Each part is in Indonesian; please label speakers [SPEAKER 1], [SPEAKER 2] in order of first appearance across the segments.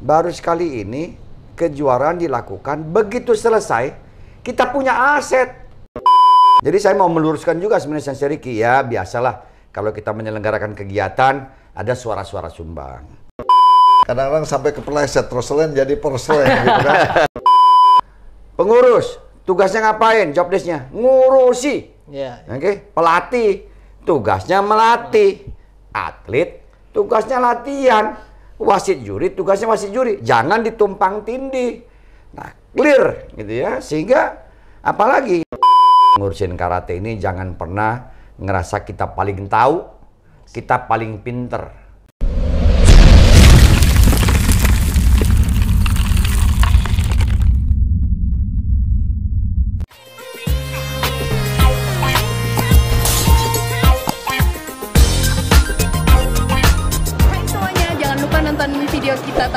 [SPEAKER 1] baru sekali ini kejuaraan dilakukan. Begitu selesai, kita punya aset. Jadi saya mau meluruskan juga sebenarnya Sensei Riki ya, biasalah kalau kita menyelenggarakan kegiatan ada suara-suara sumbang.
[SPEAKER 2] Kadang-kadang sampai ke kepleset, roselen jadi porselen gitu kan.
[SPEAKER 1] Pengurus, tugasnya ngapain? Jobdesknya ngurusi. Yeah. Ya. Oke, okay? pelatih, tugasnya melatih. Atlet, tugasnya latihan wasit juri tugasnya wasit juri jangan ditumpang tindih nah clear gitu ya sehingga apalagi ngurusin karate ini jangan pernah ngerasa kita paling tahu kita paling pinter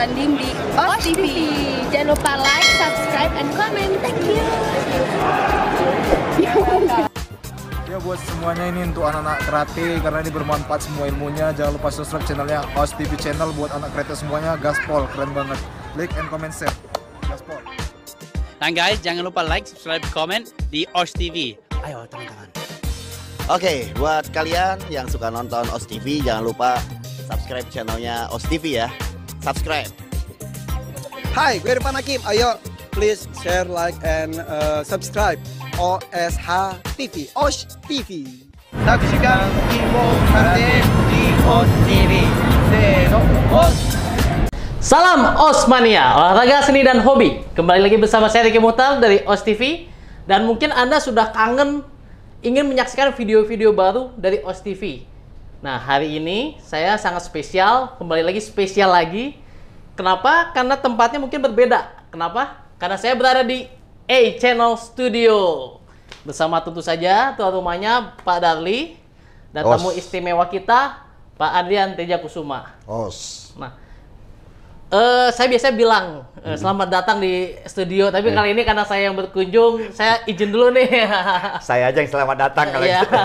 [SPEAKER 3] Fandim di OS TV. Jangan lupa like, subscribe, and comment. Thank you.
[SPEAKER 2] Ya buat semuanya ini untuk anak-anak kreatif karena ini bermanfaat semua ilmunya. Jangan lupa subscribe channelnya OsTV TV channel buat anak kreatif semuanya. Gaspol keren
[SPEAKER 3] banget. Like and comment share. Gaspol. Dan guys jangan lupa like, subscribe, comment di OsTV. TV. Ayo teman-teman. Oke, okay, buat kalian yang suka
[SPEAKER 1] nonton OsTV TV, jangan lupa subscribe channelnya OsTV TV ya subscribe. Hai, gue Irfan Hakim. Ayo,
[SPEAKER 2] please share, like, and uh, subscribe. OSH
[SPEAKER 1] TV. OSH TV.
[SPEAKER 2] Saksikan Timo
[SPEAKER 1] Martin di OSH TV. Seno OSH.
[SPEAKER 3] Salam Osmania, olahraga seni dan hobi. Kembali lagi bersama saya Riki Mutal dari OSH TV. Dan mungkin Anda sudah kangen ingin menyaksikan video-video baru dari OSH TV. Nah, hari ini saya sangat spesial, kembali lagi spesial lagi. Kenapa? Karena tempatnya mungkin berbeda. Kenapa? Karena saya berada di A Channel Studio. Bersama tentu saja tuan rumahnya Pak Darli dan Os. tamu istimewa kita Pak Adrian Teja Kusuma. Os. Nah, Uh, saya biasanya bilang uh, selamat datang di studio, tapi iya. kali ini karena saya yang berkunjung, saya izin dulu nih.
[SPEAKER 1] saya aja yang selamat datang kali ya. gitu.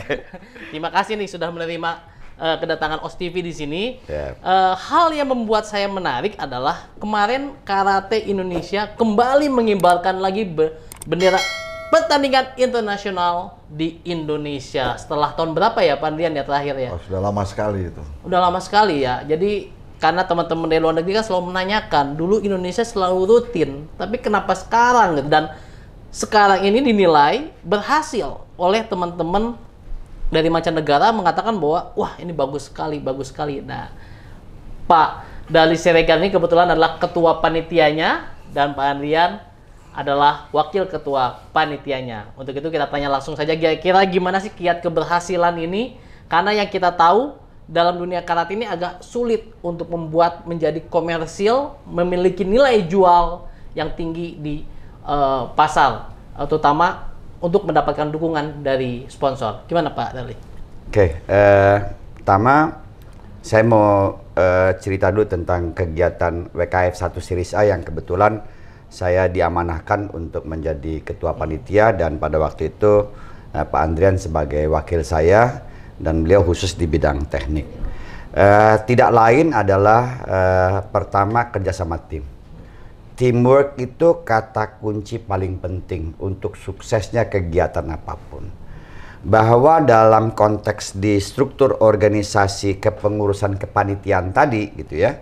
[SPEAKER 3] Terima kasih nih sudah menerima uh, kedatangan Ostv di sini. Yeah. Iya. Uh, hal yang membuat saya menarik adalah kemarin karate Indonesia kembali mengimbalkan lagi bendera pertandingan internasional di Indonesia. Setelah tahun berapa ya Pandian ya terakhir ya? Oh,
[SPEAKER 2] sudah lama sekali itu.
[SPEAKER 3] Udah lama sekali ya. Jadi karena teman-teman dari luar negeri kan selalu menanyakan dulu Indonesia selalu rutin tapi kenapa sekarang dan sekarang ini dinilai berhasil oleh teman-teman dari macam negara mengatakan bahwa wah ini bagus sekali bagus sekali nah Pak Dali Siregar ini kebetulan adalah ketua panitianya dan Pak Andrian adalah wakil ketua panitianya untuk itu kita tanya langsung saja kira-kira gimana sih kiat keberhasilan ini karena yang kita tahu dalam dunia karat ini agak sulit untuk membuat menjadi komersil, memiliki nilai jual yang tinggi di uh, pasar, uh, terutama untuk mendapatkan dukungan dari sponsor. Gimana Pak Dali? Oke,
[SPEAKER 1] okay, uh, eh, pertama saya mau uh, cerita dulu tentang kegiatan WKF 1 Series A yang kebetulan saya diamanahkan untuk menjadi ketua panitia dan pada waktu itu uh, Pak Andrian sebagai wakil saya dan beliau khusus di bidang teknik. Uh, tidak lain adalah uh, pertama kerjasama tim. Teamwork itu kata kunci paling penting untuk suksesnya kegiatan apapun. Bahwa dalam konteks di struktur organisasi kepengurusan kepanitiaan tadi gitu ya,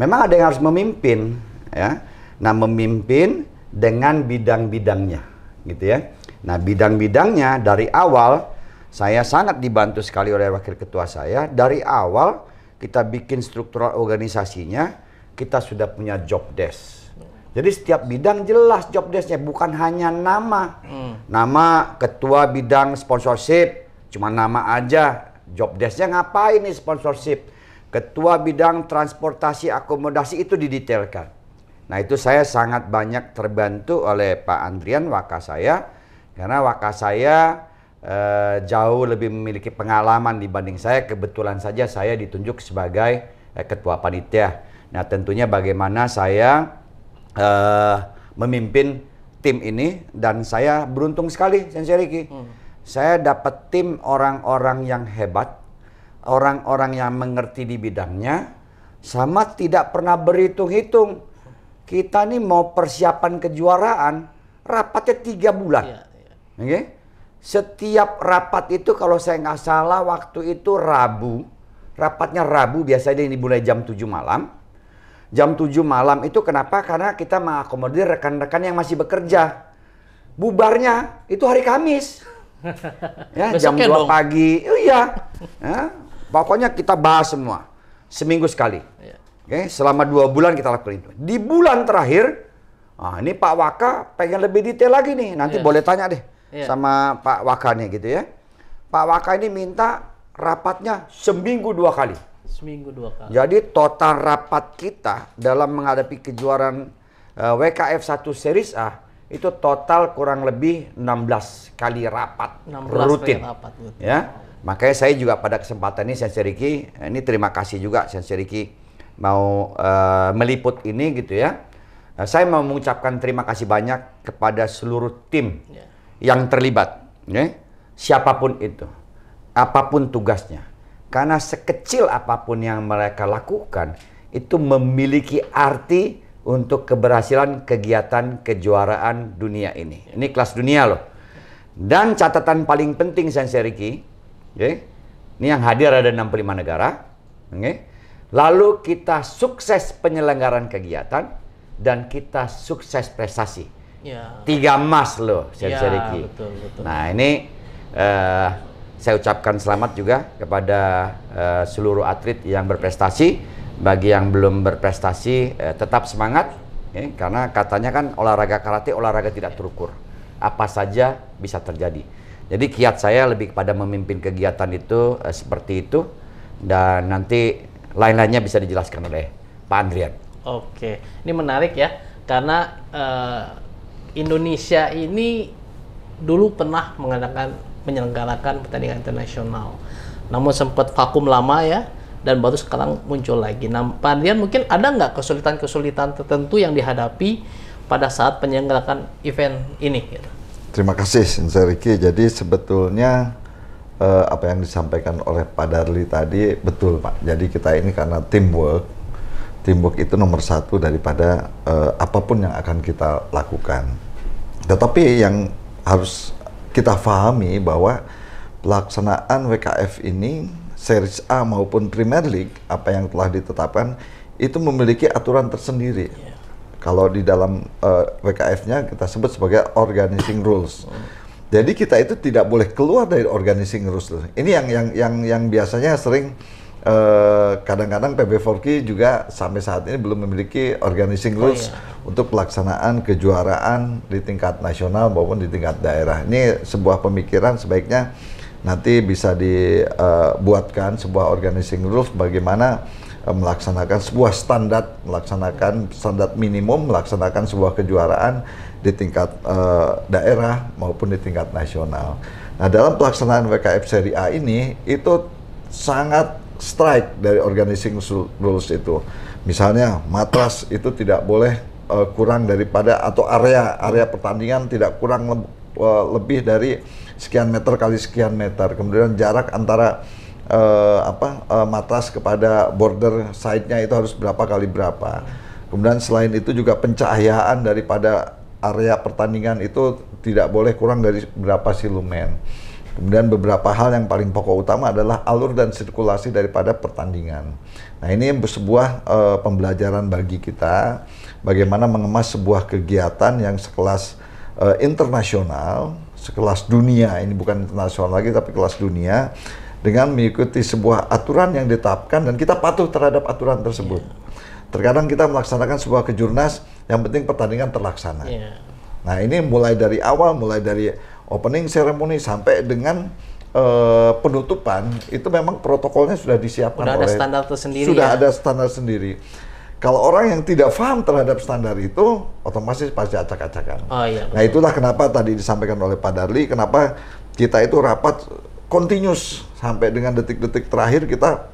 [SPEAKER 1] memang ada yang harus memimpin ya. Nah memimpin dengan bidang-bidangnya gitu ya. Nah bidang-bidangnya dari awal saya sangat dibantu sekali oleh wakil ketua saya. Dari awal kita bikin struktural organisasinya, kita sudah punya job desk. Jadi setiap bidang jelas job desknya, bukan hanya nama. Hmm. Nama ketua bidang sponsorship, cuma nama aja. Job desknya ngapain nih sponsorship? Ketua bidang transportasi akomodasi itu didetailkan. Nah itu saya sangat banyak terbantu oleh Pak Andrian Waka saya, karena Waka saya eh, jauh lebih memiliki pengalaman dibanding saya. Kebetulan saja saya ditunjuk sebagai eh, ketua panitia. Nah, tentunya bagaimana saya eh, memimpin tim ini dan saya beruntung sekali, Sensei Riki. Hmm. Saya dapat tim orang-orang yang hebat, orang-orang yang mengerti di bidangnya, sama tidak pernah berhitung-hitung. Kita nih mau persiapan kejuaraan, rapatnya tiga bulan. Yeah, yeah. Okay? setiap rapat itu kalau saya nggak salah waktu itu Rabu, rapatnya Rabu biasanya ini mulai jam 7 malam. Jam 7 malam itu kenapa? Karena kita mengakomodir rekan-rekan yang masih bekerja. Bubarnya itu hari Kamis.
[SPEAKER 3] Ya, jam dua dong.
[SPEAKER 1] pagi. Oh, iya. Ya, pokoknya kita bahas semua. Seminggu sekali. Iya. Oke, selama dua bulan kita lakukan itu. Di bulan terakhir, nah ini Pak Waka pengen lebih detail lagi nih. Nanti yes. Iya. boleh tanya deh yeah. sama Pak Wakane gitu ya. Pak Waka ini minta rapatnya seminggu dua kali.
[SPEAKER 3] Seminggu dua kali.
[SPEAKER 1] Jadi total rapat kita dalam menghadapi kejuaraan uh, eh, WKF 1 Series A itu total kurang lebih 16 kali rapat 16 rutin. Rapat, rutin. Ya. Makanya saya juga pada kesempatan ini Sensei Riki, eh, ini terima kasih juga Sensei Riki mau uh, meliput ini gitu ya. saya mau mengucapkan terima kasih banyak kepada seluruh tim yeah yang terlibat, ya. siapapun itu, apapun tugasnya. Karena sekecil apapun yang mereka lakukan, itu memiliki arti untuk keberhasilan kegiatan kejuaraan dunia ini. Ini kelas dunia loh. Dan catatan paling penting Sensei Riki, okay, ya, ini yang hadir ada 65 negara, okay, ya. lalu kita sukses penyelenggaran kegiatan, dan kita sukses prestasi. Ya. Tiga emas loh, saya ya, Seriki. Nah ini uh, saya ucapkan selamat juga kepada uh, seluruh atlet yang berprestasi. Bagi yang belum berprestasi uh, tetap semangat, ya, karena katanya kan olahraga karate olahraga tidak terukur. Apa saja bisa terjadi. Jadi kiat saya lebih kepada memimpin kegiatan itu uh, seperti itu dan nanti lain-lainnya bisa dijelaskan oleh Pak Andrian.
[SPEAKER 3] Oke, ini menarik ya karena uh, Indonesia ini dulu pernah mengadakan menyelenggarakan pertandingan internasional. Namun sempat vakum lama ya dan baru sekarang muncul lagi. Nah, kalian mungkin ada nggak kesulitan-kesulitan tertentu yang dihadapi pada saat penyelenggarakan event ini?
[SPEAKER 2] Terima kasih, Sensei Riki. Jadi sebetulnya eh, apa yang disampaikan oleh Pak Darli tadi betul, Pak. Jadi kita ini karena teamwork, teamwork itu nomor satu daripada eh, apapun yang akan kita lakukan. Tetapi yang harus kita pahami bahwa pelaksanaan WKF ini Series A maupun Premier League apa yang telah ditetapkan itu memiliki aturan tersendiri. Yeah. Kalau di dalam uh, eh, WKF-nya kita sebut sebagai organizing rules. Oh. Jadi kita itu tidak boleh keluar dari organizing rules. Ini yang yang yang yang biasanya sering Eh, kadang-kadang uh, PB4K juga sampai saat ini belum memiliki organizing oh, rules oh, iya. untuk pelaksanaan kejuaraan di tingkat nasional maupun di tingkat daerah. Ini sebuah pemikiran sebaiknya nanti bisa dibuatkan eh, uh, sebuah organizing rules bagaimana eh, melaksanakan sebuah standar, melaksanakan standar minimum, melaksanakan sebuah kejuaraan di tingkat uh, daerah maupun di tingkat nasional. Nah, dalam pelaksanaan WKF Seri A ini itu sangat strike dari organizing rules itu. Misalnya matras itu tidak boleh uh, kurang daripada atau area area pertandingan tidak kurang le uh, eh, lebih dari sekian meter kali sekian meter. Kemudian jarak antara uh, apa uh, matras kepada border side-nya itu harus berapa kali berapa. Kemudian selain itu juga pencahayaan daripada area pertandingan itu tidak boleh kurang dari berapa silumen Kemudian beberapa hal yang paling pokok utama adalah alur dan sirkulasi daripada pertandingan. Nah ini sebuah uh, pembelajaran bagi kita bagaimana mengemas sebuah kegiatan yang sekelas uh, internasional, sekelas dunia, ini bukan internasional lagi tapi kelas dunia, dengan mengikuti sebuah aturan yang ditetapkan dan kita patuh terhadap aturan tersebut. Yeah. Terkadang kita melaksanakan sebuah kejurnas, yang penting pertandingan terlaksana. Yeah. Nah ini mulai dari awal, mulai dari opening ceremony sampai dengan uh, penutupan itu memang protokolnya sudah disiapkan sudah oleh, ada standar
[SPEAKER 3] tersendiri sudah ya? ada
[SPEAKER 2] standar sendiri kalau orang yang tidak paham terhadap standar itu otomatis pasti acak-acakan oh, iya, nah itulah kenapa tadi disampaikan oleh Pak Darli kenapa kita itu rapat continuous sampai dengan detik-detik terakhir kita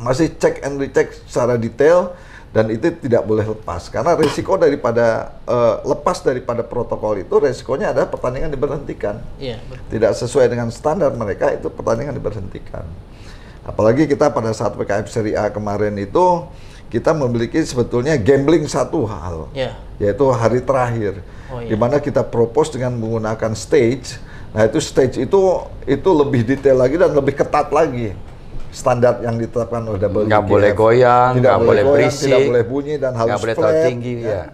[SPEAKER 2] masih cek and recheck secara detail dan itu tidak boleh lepas karena risiko daripada uh, lepas daripada protokol itu risikonya adalah pertandingan diberhentikan iya, tidak sesuai dengan standar mereka itu pertandingan diberhentikan apalagi kita pada saat PKM Seri A kemarin itu kita memiliki sebetulnya gambling satu hal yeah. yaitu hari terakhir oh, iya. mana dimana kita propose dengan menggunakan stage nah itu stage itu itu lebih detail lagi dan lebih ketat lagi standar yang ditetapkan oleh WTF. Nggak boleh goyang, tidak nggak boleh, boleh berisik, tidak boleh bunyi dan harus boleh terlalu tinggi. Ya. Ya.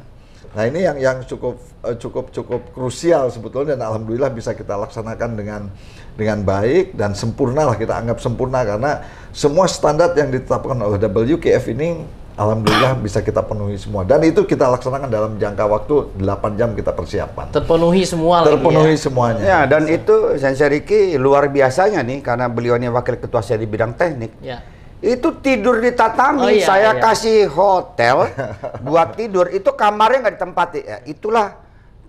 [SPEAKER 2] Nah ini yang yang cukup eh, cukup cukup krusial sebetulnya dan alhamdulillah bisa kita laksanakan dengan dengan baik dan sempurna lah kita anggap sempurna karena semua standar yang ditetapkan oleh WKF ini Alhamdulillah bisa kita penuhi semua dan itu kita laksanakan dalam jangka waktu 8 jam kita persiapan.
[SPEAKER 3] Terpenuhi semua. Terpenuhi ya?
[SPEAKER 2] semuanya. Ya
[SPEAKER 1] dan itu Sensei Riki luar biasanya nih karena beliau ini wakil ketua saya di bidang teknik. Ya. Itu tidur di tatami, oh, iya, saya iya. kasih hotel buat tidur. Itu kamarnya nggak ditempati. Ya, itulah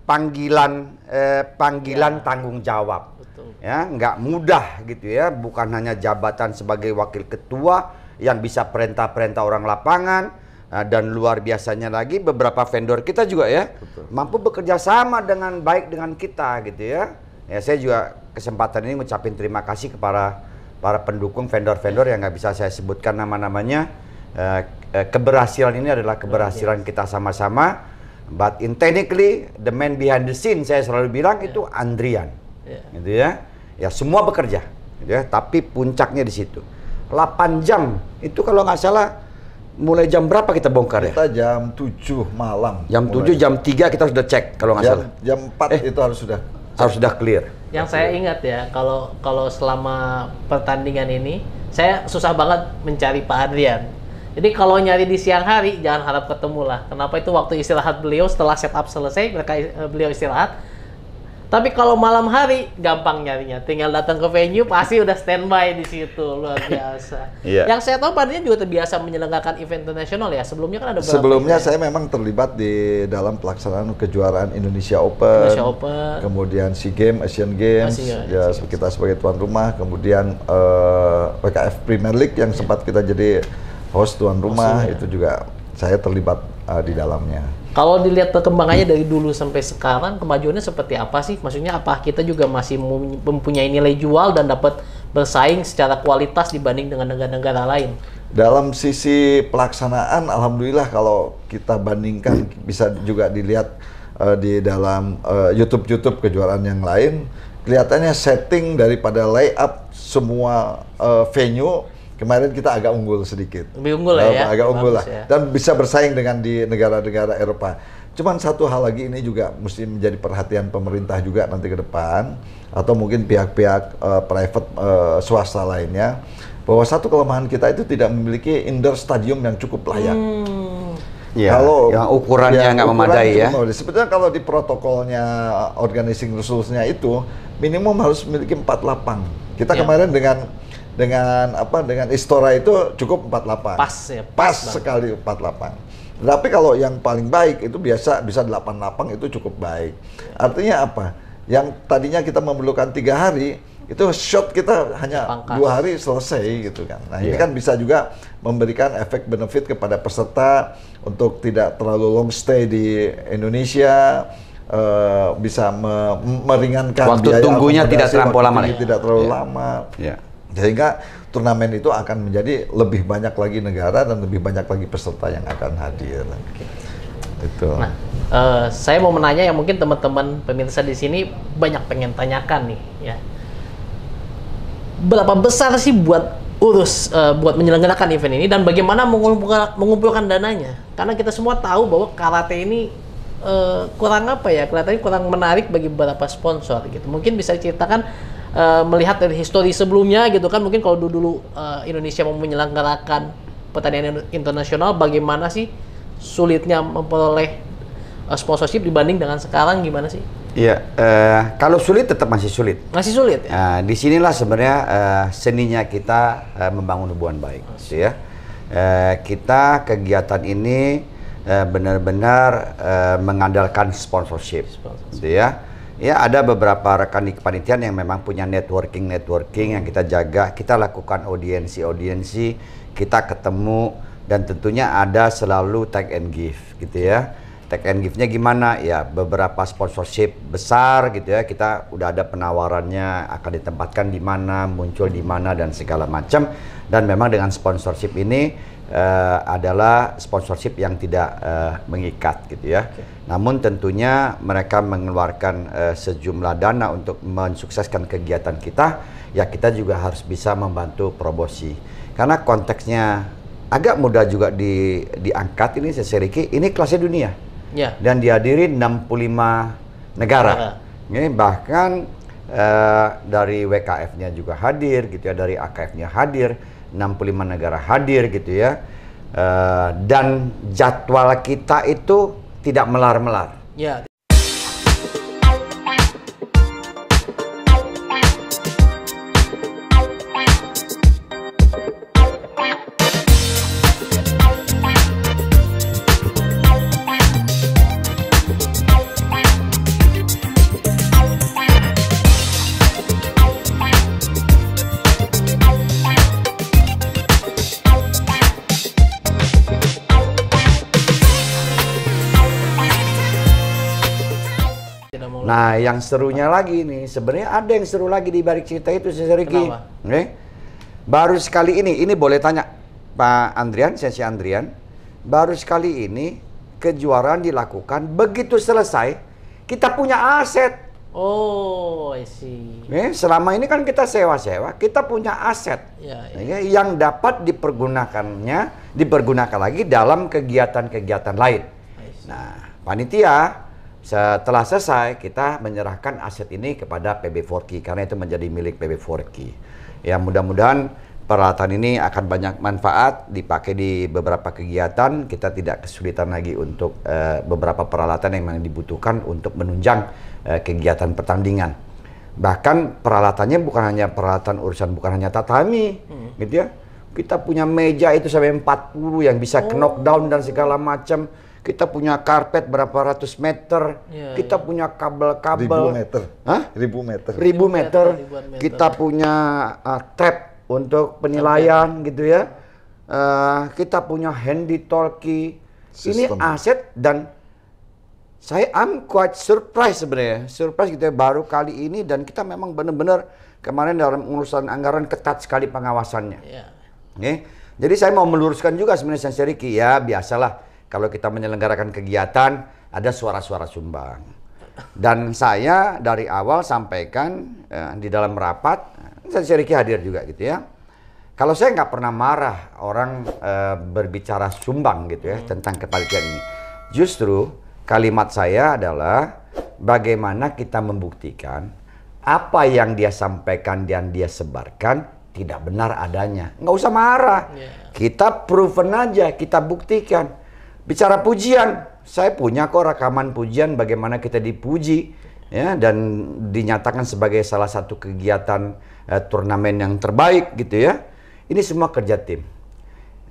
[SPEAKER 1] panggilan eh, panggilan ya. tanggung jawab. Betul. Ya nggak mudah gitu ya. Bukan hanya jabatan sebagai wakil ketua yang bisa perintah-perintah orang lapangan nah, dan luar biasanya lagi beberapa vendor kita juga ya Betul. mampu bekerja sama dengan baik dengan kita gitu ya. Ya saya juga kesempatan ini ngucapin terima kasih kepada para pendukung vendor-vendor yang nggak bisa saya sebutkan nama-namanya. Eh, eh, keberhasilan ini adalah keberhasilan kita sama-sama. But in technically, the man behind the scene saya selalu bilang ya. itu Andrian, yeah. gitu ya. Ya semua bekerja, gitu ya. Tapi puncaknya di situ.
[SPEAKER 2] 8 jam itu kalau nggak salah mulai jam berapa kita bongkar kita ya? Kita jam 7 malam. Jam mulai. 7, jam 3 kita sudah cek kalau nggak salah. Jam 4 eh, itu harus sudah harus sudah clear.
[SPEAKER 3] Yang saya ingat ya, kalau kalau selama pertandingan ini saya susah banget mencari Pak Adrian. Jadi kalau nyari di siang hari jangan harap ketemu lah. Kenapa itu waktu istirahat beliau setelah setup selesai mereka beliau istirahat tapi kalau malam hari gampang nyarinya, tinggal datang ke venue pasti udah standby di situ luar biasa. yeah. Yang saya tahu padanya juga terbiasa menyelenggarakan event internasional ya. Sebelumnya kan ada berapa Sebelumnya event?
[SPEAKER 2] saya memang terlibat di dalam pelaksanaan kejuaraan Indonesia Open. Indonesia Open. Kemudian SEA Games, Asian Games. Asia, ya, Asia. kita sebagai tuan rumah, kemudian uh, eh, PKF Premier League yang iya. sempat kita jadi host tuan rumah Maksudnya. itu juga saya terlibat uh, di dalamnya.
[SPEAKER 3] Kalau dilihat perkembangannya dari dulu sampai sekarang, kemajuannya seperti apa sih? Maksudnya apa kita juga masih mempunyai nilai jual dan dapat bersaing secara kualitas dibanding dengan negara-negara lain?
[SPEAKER 2] Dalam sisi pelaksanaan, alhamdulillah kalau kita bandingkan bisa juga dilihat uh, di dalam youtube eh, YouTube-YouTube kejuaraan yang lain, kelihatannya setting daripada layup semua uh, venue Kemarin kita agak unggul sedikit. Lebih unggul lah nah, ya. Agak unggul lah. Ya. Dan bisa bersaing dengan di negara-negara Eropa. Cuman satu hal lagi ini juga mesti menjadi perhatian pemerintah juga nanti ke depan atau mungkin pihak-pihak uh, private uh, swasta lainnya bahwa satu kelemahan kita itu tidak memiliki indoor stadium yang cukup layak.
[SPEAKER 3] Hmm. Iya, ya, kalau
[SPEAKER 2] yang ukurannya ya, nggak ya, memadai ya. Memadai. Sebetulnya kalau di protokolnya eh, organizing rules-nya itu minimum harus memiliki empat lapang. Kita ya. kemarin dengan dengan apa dengan Istora itu cukup 48. Pas
[SPEAKER 3] ya. Pas, pas sekali
[SPEAKER 2] 48. Tapi kalau yang paling baik itu biasa bisa 88 itu cukup baik. Ya. Artinya apa? Yang tadinya kita memerlukan tiga hari itu shot kita hanya Pangkas. dua hari selesai gitu kan. Nah yeah. ini ya. kan bisa juga memberikan efek benefit kepada peserta untuk tidak terlalu long stay di Indonesia, uh, bisa me meringankan waktu biaya tunggunya tidak terlalu lama, ya. tidak terlalu yeah. lama. Yeah. Sehingga turnamen itu akan menjadi lebih banyak lagi negara dan lebih banyak lagi peserta yang akan hadir. Okay.
[SPEAKER 3] Itu. Nah, uh, saya mau menanya yang mungkin teman-teman pemirsa di sini banyak pengen tanyakan nih ya. Berapa besar sih buat urus uh, buat menyelenggarakan event ini dan bagaimana mengumpulkan, mengumpulkan dananya? Karena kita semua tahu bahwa karate ini uh, kurang apa ya? Kelihatannya kurang menarik bagi beberapa sponsor gitu. Mungkin bisa diceritakan Eh, melihat dari histori sebelumnya gitu kan mungkin kalau dulu, -dulu uh, eh, Indonesia mau menyelenggarakan pertandingan internasional bagaimana sih sulitnya memperoleh uh, sponsorship dibanding dengan sekarang gimana sih?
[SPEAKER 1] Iya, uh, kalau sulit tetap masih sulit. Masih sulit. Ya? Uh, disinilah sebenarnya uh, seninya kita uh, membangun hubungan baik, gitu ya. Uh, kita kegiatan ini benar-benar uh, mengandalkan sponsorship, sponsorship. Gitu ya Ya ada beberapa rekan di kepanitiaan yang memang punya networking networking yang kita jaga, kita lakukan audiensi audiensi, kita ketemu dan tentunya ada selalu tag and give gitu ya. Tag and give-nya gimana? Ya beberapa sponsorship besar gitu ya kita udah ada penawarannya akan ditempatkan di mana, muncul di mana dan segala macam dan memang dengan sponsorship ini uh, adalah sponsorship yang tidak uh, mengikat gitu ya. Okay. Namun tentunya mereka mengeluarkan uh, sejumlah dana untuk mensukseskan kegiatan kita, ya kita juga harus bisa membantu promosi. Karena konteksnya agak mudah juga di diangkat ini seseriki, ini kelasnya dunia. Yeah. Dan dihadiri 65 negara. negara. Ini bahkan uh, dari WKF-nya juga hadir gitu ya, dari AKF-nya hadir 65 negara hadir gitu ya. Uh, dan jadwal kita itu tidak melar-melar. Ya. yang serunya lagi nih, sebenarnya ada yang seru lagi di balik cerita itu, Sesi Riki. Okay? Baru sekali ini, ini boleh tanya Pak Andrian, Sesi Andrian. Baru sekali ini kejuaraan dilakukan, begitu selesai kita punya aset. Oh,
[SPEAKER 3] I see.
[SPEAKER 1] Okay? selama ini kan kita sewa-sewa, kita punya aset ya, ya. yang dapat dipergunakannya, dipergunakan lagi dalam kegiatan-kegiatan lain. Nah, panitia setelah selesai, kita menyerahkan aset ini kepada PB4K karena itu menjadi milik PB4K. Ya mudah-mudahan peralatan ini akan banyak manfaat dipakai di beberapa kegiatan. Kita tidak kesulitan lagi untuk uh, beberapa peralatan yang memang dibutuhkan untuk menunjang uh, kegiatan pertandingan. Bahkan peralatannya bukan hanya peralatan urusan bukan hanya tatami, hmm. gitu ya. Kita punya meja itu sampai 40 yang bisa oh. knockdown dan segala macam kita punya karpet berapa ratus meter, yeah, kita yeah. punya kabel-kabel ribu meter,
[SPEAKER 2] Hah? ribu meter, ribu meter, meter.
[SPEAKER 1] kita punya uh, trap untuk penilaian okay. Ya. gitu ya, uh, kita punya handy talkie, System. ini aset dan saya am quite surprise sebenarnya, surprise gitu ya baru kali ini dan kita memang benar-benar kemarin dalam urusan anggaran ketat sekali pengawasannya, yeah. Okay? Jadi saya mau meluruskan juga sebenarnya Sensei ya biasalah kalau kita menyelenggarakan kegiatan ada suara-suara sumbang. Dan saya dari awal sampaikan eh, di dalam rapat, saya Riki hadir juga gitu ya. Kalau saya nggak pernah marah orang eh, berbicara sumbang gitu ya hmm. tentang kepanitiaan ini. Justru kalimat saya adalah bagaimana kita membuktikan apa yang dia sampaikan dan dia sebarkan tidak benar adanya. Nggak usah marah. Yeah. Kita proven aja, kita buktikan Bicara pujian, saya punya kok rekaman pujian bagaimana kita dipuji ya dan dinyatakan sebagai salah satu kegiatan eh, turnamen yang terbaik gitu ya. Ini semua kerja tim.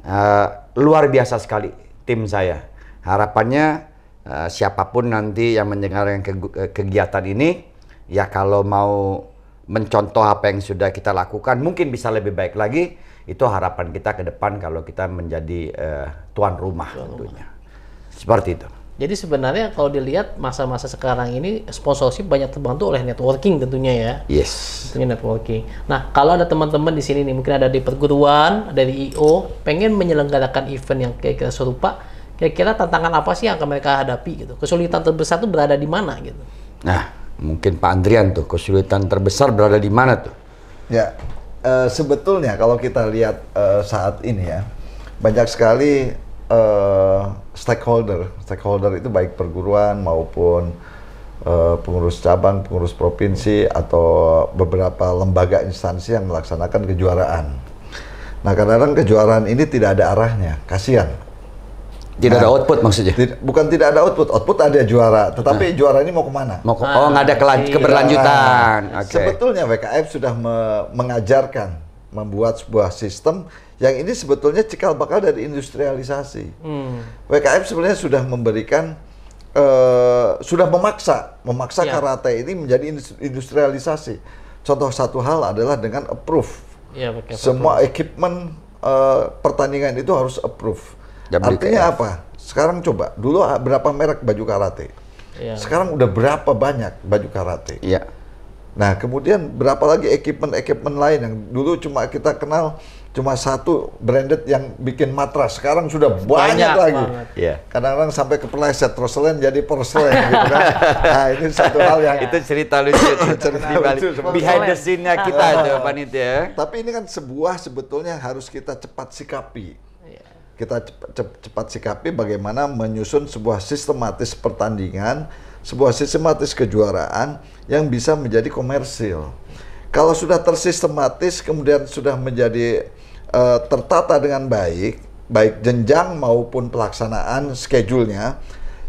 [SPEAKER 1] Uh, luar biasa sekali tim saya. Harapannya uh, siapapun nanti yang mendengarkan ke eh, kegiatan ini ya kalau mau mencontoh apa yang sudah kita lakukan mungkin bisa lebih baik lagi itu harapan kita ke depan kalau kita menjadi uh, tuan rumah tuan tentunya rumah. seperti itu
[SPEAKER 3] jadi sebenarnya kalau dilihat masa-masa sekarang ini sponsorship banyak terbantu oleh networking tentunya ya yes tentunya networking nah kalau ada teman-teman di sini nih mungkin ada di perguruan ada di IO pengen menyelenggarakan event yang kayak kita serupa kira-kira tantangan apa sih yang akan mereka hadapi gitu kesulitan terbesar itu berada di mana gitu
[SPEAKER 1] nah Mungkin Pak Andrian tuh kesulitan terbesar berada di mana tuh?
[SPEAKER 2] Ya, e, sebetulnya kalau kita lihat e, saat ini ya banyak sekali e, stakeholder, stakeholder itu baik perguruan maupun Uh, pengurus cabang, pengurus provinsi, atau beberapa lembaga instansi yang melaksanakan kejuaraan. Nah, kadang-kadang kejuaraan ini tidak ada arahnya, kasihan. Tidak nah, ada output maksudnya? Tidak, bukan tidak ada output, output ada juara. Tetapi nah. juara ini mau kemana? Mau ke, oh, nggak ada kelan- iya. keberlanjutan. Nah, okay. Sebetulnya WKF sudah me mengajarkan membuat sebuah sistem yang ini sebetulnya cikal bakal dari industrialisasi. Hmm. WKF sebenarnya sudah memberikan uh, sudah memaksa, memaksa yeah. karate ini menjadi industrialisasi. Contoh satu hal adalah dengan approve.
[SPEAKER 3] Yeah, iya, semua approve.
[SPEAKER 2] equipment uh, pertandingan itu harus approve Jam Artinya DTF. apa? Sekarang coba, dulu berapa merek baju karate? Ya. Sekarang udah berapa banyak baju karate? Iya. Nah, kemudian berapa lagi equipment-equipment lain yang dulu cuma kita kenal cuma satu branded yang bikin matras. Sekarang sudah banyak, banyak lagi. Iya. Kadang-kadang sampai ke peleset, roselen jadi porselen gitu kan. Nah, ini satu hal yang itu cerita lucu, cerita, cerita lucu behind the scene-nya kita nah, Pak ya. Tapi ini kan sebuah sebetulnya harus kita cepat sikapi kita cepat, cepat sikapi bagaimana menyusun sebuah sistematis pertandingan, sebuah sistematis kejuaraan yang bisa menjadi komersil. Kalau sudah tersistematis kemudian sudah menjadi uh, tertata dengan baik, baik jenjang maupun pelaksanaan schedule-nya,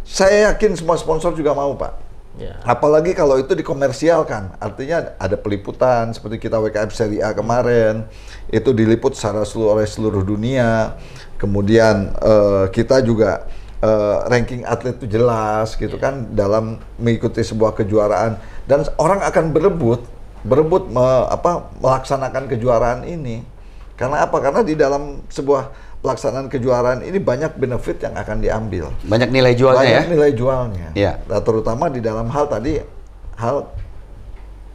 [SPEAKER 2] saya yakin semua sponsor juga mau, Pak. Yeah. Apalagi kalau itu dikomersialkan, artinya ada peliputan seperti kita WKF Seri A kemarin, itu diliput secara seluruh oleh seluruh dunia kemudian uh, kita juga uh, ranking atlet itu jelas gitu kan dalam mengikuti sebuah kejuaraan dan orang akan berebut berebut me, apa melaksanakan kejuaraan ini karena apa karena di dalam sebuah pelaksanaan kejuaraan ini banyak benefit yang akan diambil banyak nilai jualnya banyak ya nilai jualnya ya nah, terutama di dalam hal tadi hal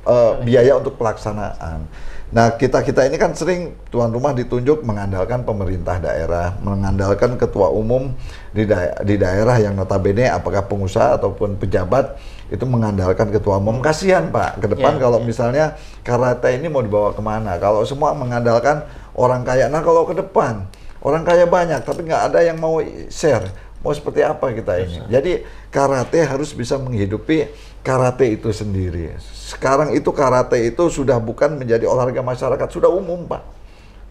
[SPEAKER 2] uh, biaya untuk pelaksanaan Nah, kita-kita ini kan sering tuan rumah ditunjuk mengandalkan pemerintah daerah, mengandalkan ketua umum di, da di daerah yang notabene apakah pengusaha ataupun pejabat itu mengandalkan ketua umum. Kasihan Pak, ke depan yeah, kalau yeah. misalnya karate ini mau dibawa kemana? Kalau semua mengandalkan orang kaya, nah kalau ke depan orang kaya banyak tapi nggak ada yang mau share mau oh, seperti apa kita ini. Jadi karate harus bisa menghidupi karate itu sendiri. Sekarang itu karate itu sudah bukan menjadi olahraga masyarakat, sudah umum Pak.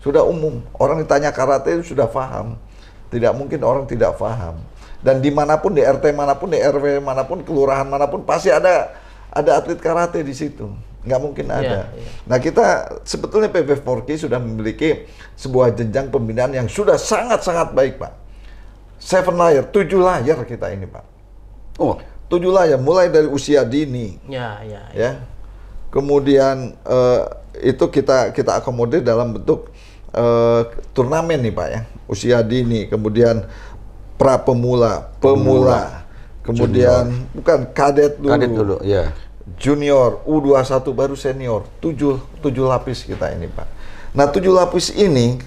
[SPEAKER 2] Sudah umum. Orang ditanya karate itu sudah paham. Tidak mungkin orang tidak paham. Dan dimanapun di RT manapun, di RW manapun, kelurahan manapun pasti ada ada atlet karate di situ nggak mungkin iya, ada. Yeah, yeah. Nah kita sebetulnya PP4K sudah memiliki sebuah jenjang pembinaan yang sudah sangat-sangat baik pak seven layer, tujuh layer kita ini Pak. Oh, tujuh layer mulai dari usia dini.
[SPEAKER 3] Ya, ya. Ya.
[SPEAKER 2] ya. Kemudian uh, itu kita kita akomodir dalam bentuk uh, turnamen nih Pak ya. Usia dini, kemudian pra pemula, pemula, kemudian junior. bukan kadet dulu. Kadet dulu, ya. Junior, U21 baru senior. Tujuh tujuh lapis kita ini Pak. Nah, tujuh lapis ini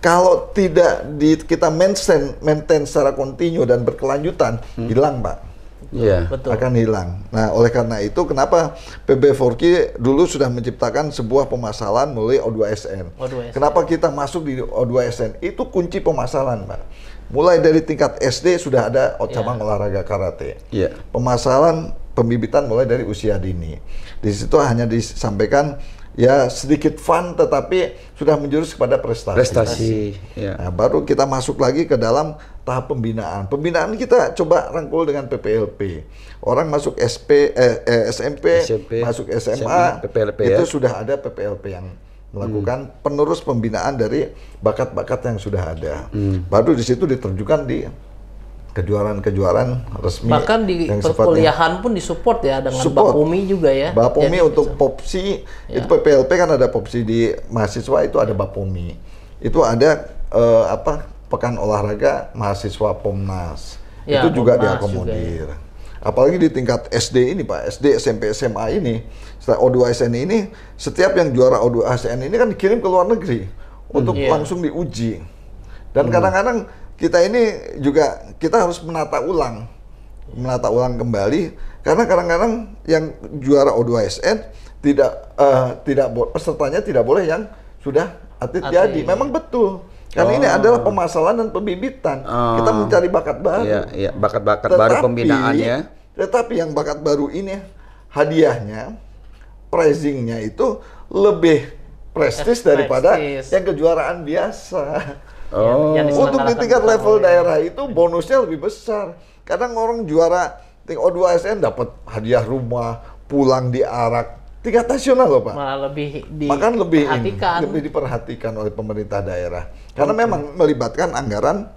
[SPEAKER 2] kalau tidak di, kita maintain, maintain secara kontinu dan berkelanjutan, hmm. hilang, Pak. Iya. Yeah. Akan hilang. Nah, oleh karena itu, kenapa PB4K dulu sudah menciptakan sebuah pemasalan mulai O2SN. O2SN. Kenapa kita masuk di O2SN? Itu kunci pemasalan, Pak. Mulai dari tingkat SD sudah ada iya. cabang yeah. olahraga karate. Yeah. Pemasalan pembibitan mulai dari usia dini. Di situ hanya disampaikan ya sedikit fun tetapi sudah menjurus kepada prestasi. Prestasi. Nah, ya. baru kita masuk lagi ke dalam tahap pembinaan. Pembinaan kita coba rangkul dengan PPLP. Orang masuk SP eh, eh, SMP, SMP, masuk SMA, SMA ya. PPLP, itu ya? sudah ada PPLP yang melakukan hmm. penerus pembinaan dari bakat-bakat yang sudah ada. Hmm. Baru di situ diterjukan di kejuaraan-kejuaraan resmi bahkan di perkuliahan
[SPEAKER 3] pun disupport ya dengan support. Bapumi juga ya Bapumi Jadi,
[SPEAKER 2] untuk popsi ya. itu PPLP kan ada popsi di mahasiswa itu ada Bapumi itu ada eh, apa pekan olahraga mahasiswa Pomnas ya, itu juga Pomnas diakomodir juga, ya. apalagi di tingkat SD ini Pak SD SMP SMA ini setelah O2SN ini setiap yang juara O2SN ini kan dikirim ke luar negeri untuk hmm, iya. langsung diuji dan hmm. kadang-kadang hmm kita ini juga kita harus menata ulang, menata ulang kembali karena kadang-kadang yang juara O2SN tidak uh, tidak pesertanya tidak boleh yang sudah atlet, Ati. jadi. Memang betul.
[SPEAKER 1] Karena oh. ini adalah
[SPEAKER 2] pemasalan dan pembibitan. Oh. Kita mencari bakat baru. Iya,
[SPEAKER 1] iya. bakat-bakat baru pembinaannya.
[SPEAKER 2] Tetapi yang bakat baru ini hadiahnya, pricingnya itu lebih prestis daripada yang kejuaraan biasa. Iya, oh. Yang Untuk di tingkat level ya. daerah itu bonusnya lebih besar. Kadang orang juara O2 SN dapat hadiah rumah, pulang diarak tingkat nasional loh pak.
[SPEAKER 3] Malah lebih diperhatikan. lebih diperhatikan. lebih
[SPEAKER 2] diperhatikan oleh pemerintah daerah. Karena okay. memang melibatkan anggaran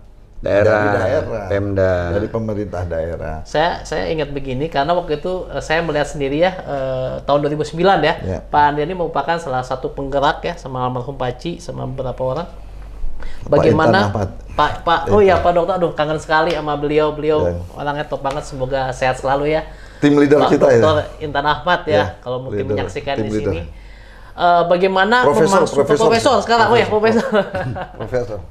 [SPEAKER 2] daerah, dari daerah, Pemda, dari pemerintah daerah.
[SPEAKER 3] Saya saya ingat begini karena waktu itu eh, saya melihat sendiri ya eh, tahun 2009 ya, ya. Pak Andi ini merupakan salah satu penggerak ya sama almarhum Paci sama beberapa orang Bagaimana Pak, Pak Pak Oh ya Pak Dokter aduh kangen sekali sama beliau. Beliau ya. orangnya top banget semoga sehat selalu ya.
[SPEAKER 2] Tim leader Pak kita Dr. ya.
[SPEAKER 3] Intan Ahmad ya, ya kalau mungkin leader, menyaksikan di sini. Uh, bagaimana profesor, profesor, profesor sekarang oh ya profesor. profesor.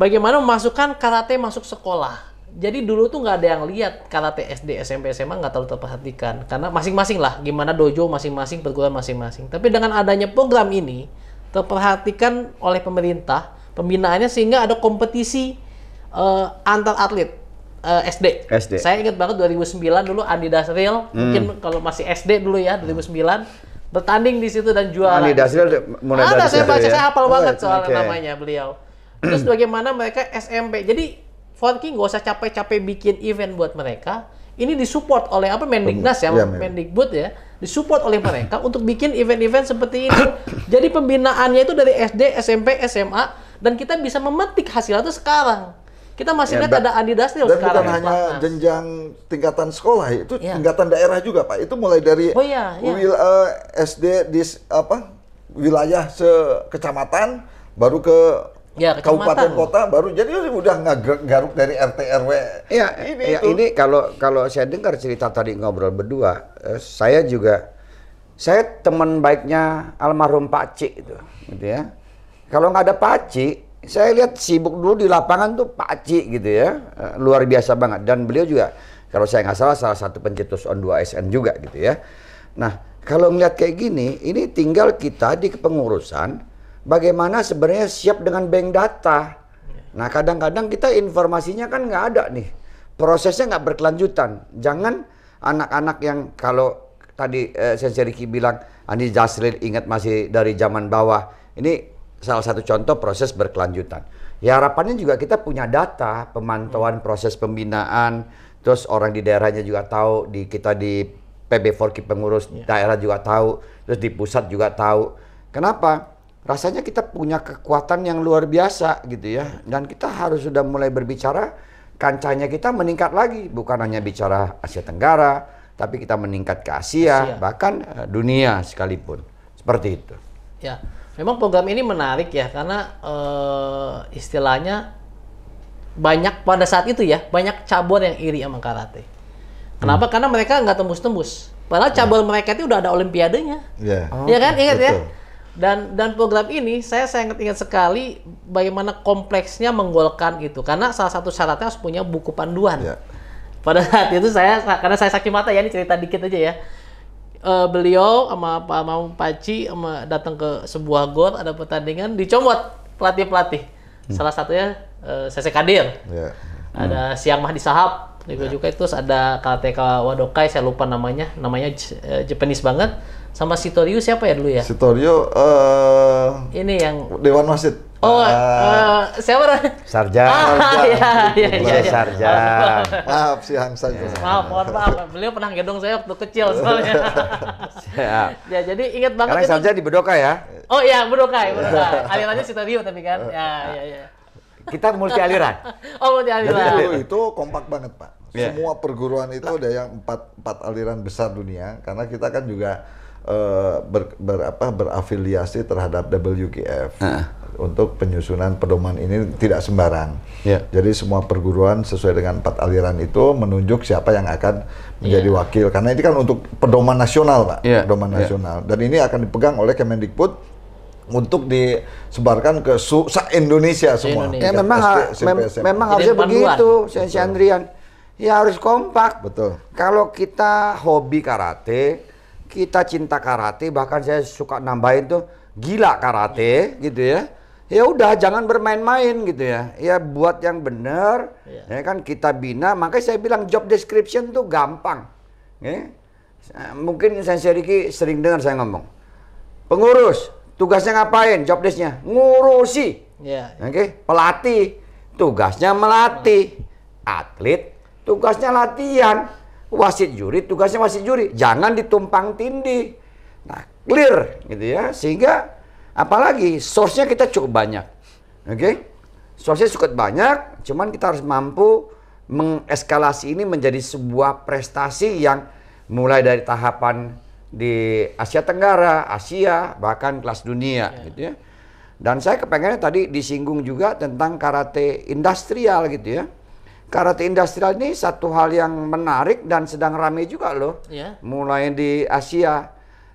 [SPEAKER 3] bagaimana memasukkan karate masuk sekolah? jadi dulu tuh nggak ada yang lihat karate SD SMP SMA nggak terlalu terperhatikan karena masing-masing lah gimana dojo masing-masing perguruan masing-masing tapi dengan adanya program ini terperhatikan oleh pemerintah pembinaannya sehingga ada kompetisi uh, antar atlet uh, eh, SD. SD. Saya ingat banget 2009 dulu Andi Dasril, hmm. mungkin kalau masih SD dulu ya 2009 bertanding di situ dan juara. Andi Dasril
[SPEAKER 1] mulai Ada saya baca, ya? saya hafal oh, banget soal okay. namanya
[SPEAKER 3] beliau. Terus bagaimana mereka SMP. Jadi Forky nggak usah capek-capek bikin event buat mereka. Ini disupport oleh apa Mendiknas ya, ya Mendikbud ya disupport oleh mereka untuk bikin event-event seperti ini. Jadi pembinaannya itu dari SD, SMP, SMA, dan kita bisa memetik hasilnya itu sekarang. Kita masih ya, lihat ada Adidas Dasril sekarang. Dan bukan hanya Platnas.
[SPEAKER 2] jenjang tingkatan sekolah, itu ya. tingkatan daerah juga, Pak. Itu mulai dari oh, ya, ya. Wil, uh, eh, SD di apa wilayah sekecamatan, baru ke
[SPEAKER 3] Ya, kabupaten kota
[SPEAKER 2] baru jadi udah nggak garuk dari RT RW. Ya, ini, ya, itu.
[SPEAKER 3] ini
[SPEAKER 1] kalau kalau saya dengar cerita tadi ngobrol berdua, eh, saya juga saya teman baiknya almarhum Pak Cik itu, gitu ya. Kalau nggak ada Pak Cik, saya lihat sibuk dulu di lapangan tuh Pak Cik gitu ya, eh, luar biasa banget. Dan beliau juga kalau saya nggak salah salah satu pencetus on 2 SN juga gitu ya. Nah, kalau ngeliat kayak gini, ini tinggal kita di kepengurusan bagaimana sebenarnya siap dengan bank data. Nah kadang-kadang kita informasinya kan nggak ada nih, prosesnya nggak berkelanjutan. Jangan anak-anak yang kalau tadi eh, Sensei Riki bilang Andi Jasril ingat masih dari zaman bawah. Ini salah satu contoh proses berkelanjutan. Ya harapannya juga kita punya data pemantauan proses pembinaan, terus orang di daerahnya juga tahu, di kita di PB k pengurus yeah. daerah juga tahu, terus di pusat juga tahu. Kenapa? rasanya kita punya kekuatan yang luar biasa gitu ya. Dan kita harus sudah mulai berbicara kancahnya kita meningkat lagi, bukan hanya bicara Asia Tenggara, tapi kita meningkat ke Asia, Asia. bahkan eh, dunia sekalipun. Seperti itu.
[SPEAKER 3] Ya. Memang program ini menarik ya karena uh, istilahnya banyak pada saat itu ya, banyak cabur yang iri sama karate. Kenapa? Hmm. Karena mereka nggak tembus-tembus. Padahal ya. cabur ya. mereka itu udah ada olimpiadenya. Iya. ya kan? Ingat betul. ya? Dan dan program ini saya sangat ingat sekali bagaimana kompleksnya menggolkan itu karena salah satu syaratnya harus punya buku panduan. Ya. Pada saat itu saya karena saya sakit mata ya ini cerita dikit aja ya. Uh, beliau sama Pak Mau Paci sama datang ke sebuah gor ada pertandingan dicomot pelatih-pelatih. Hmm. Salah satunya uh, Sese Kadir. ya. Hmm. Ada Siang Mahdi Sahab Liga Jukai yeah. terus ada karateka Wadokai saya lupa namanya namanya Jepenis eh, Japanese banget sama Sitorius siapa ya dulu ya
[SPEAKER 2] Sitorius uh,
[SPEAKER 3] eh, ini yang
[SPEAKER 2] Dewan Masjid Oh, uh, uh, siapa? Sarjan. Ah, iya, iya, iya, iya. Sarjan.
[SPEAKER 3] Maaf
[SPEAKER 2] si Hamsan. Ya.
[SPEAKER 3] Maaf, mohon maaf. Beliau pernah gedung saya waktu kecil soalnya. Siap. ya, jadi ingat banget Karena Sarja Sarjan di Bedoka ya? Oh iya, Bedoka, ya, Bedoka. Alirannya Sitorio tapi kan. Ya, ya, Ya.
[SPEAKER 2] Kita multi aliran.
[SPEAKER 3] oh, multi aliran. Jadi dulu
[SPEAKER 2] itu kompak banget, Pak. Yeah. Semua perguruan itu ada yang empat, empat aliran besar dunia, karena kita kan juga uh, ber, ber, apa, berafiliasi terhadap WQF. Uh. Untuk penyusunan pedoman ini tidak sembarang. Yeah. Jadi semua perguruan sesuai dengan empat aliran itu menunjuk siapa yang akan menjadi yeah. wakil. Karena ini kan untuk pedoman nasional, Pak. Yeah. Pedoman yeah. nasional. Dan ini akan dipegang oleh Kemendikbud untuk disebarkan ke su se Indonesia semua. Indonesia. Ya memang SD, mem memang harusnya panduan. begitu,
[SPEAKER 1] Sensei Andrian. Ya harus kompak. Betul. Kalau kita hobi karate, kita cinta karate, bahkan saya suka nambahin tuh gila karate gitu ya. Ya udah jangan bermain-main gitu ya. Ya buat yang benar. Ya. ya kan kita bina, makanya saya bilang job description tuh gampang. Ya. Mungkin Sensei Riki sering dengar saya ngomong. Pengurus, Tugasnya ngapain? Jobdesknya ngurusi. Yeah. Ya. Oke, okay? pelatih tugasnya melatih, atlet tugasnya latihan, wasit juri tugasnya wasit juri. Jangan ditumpang tindih. Nah, clear gitu ya. Sehingga apalagi source kita cukup banyak. Oke? Okay? source cukup banyak, cuman kita harus mampu mengeskalasi ini menjadi sebuah prestasi yang mulai dari tahapan di Asia Tenggara, Asia, bahkan kelas dunia yeah. gitu ya. Dan saya kepengennya tadi disinggung juga tentang karate industrial gitu ya. Karate industrial ini satu hal yang menarik dan sedang ramai juga loh. Yeah. Mulai di Asia.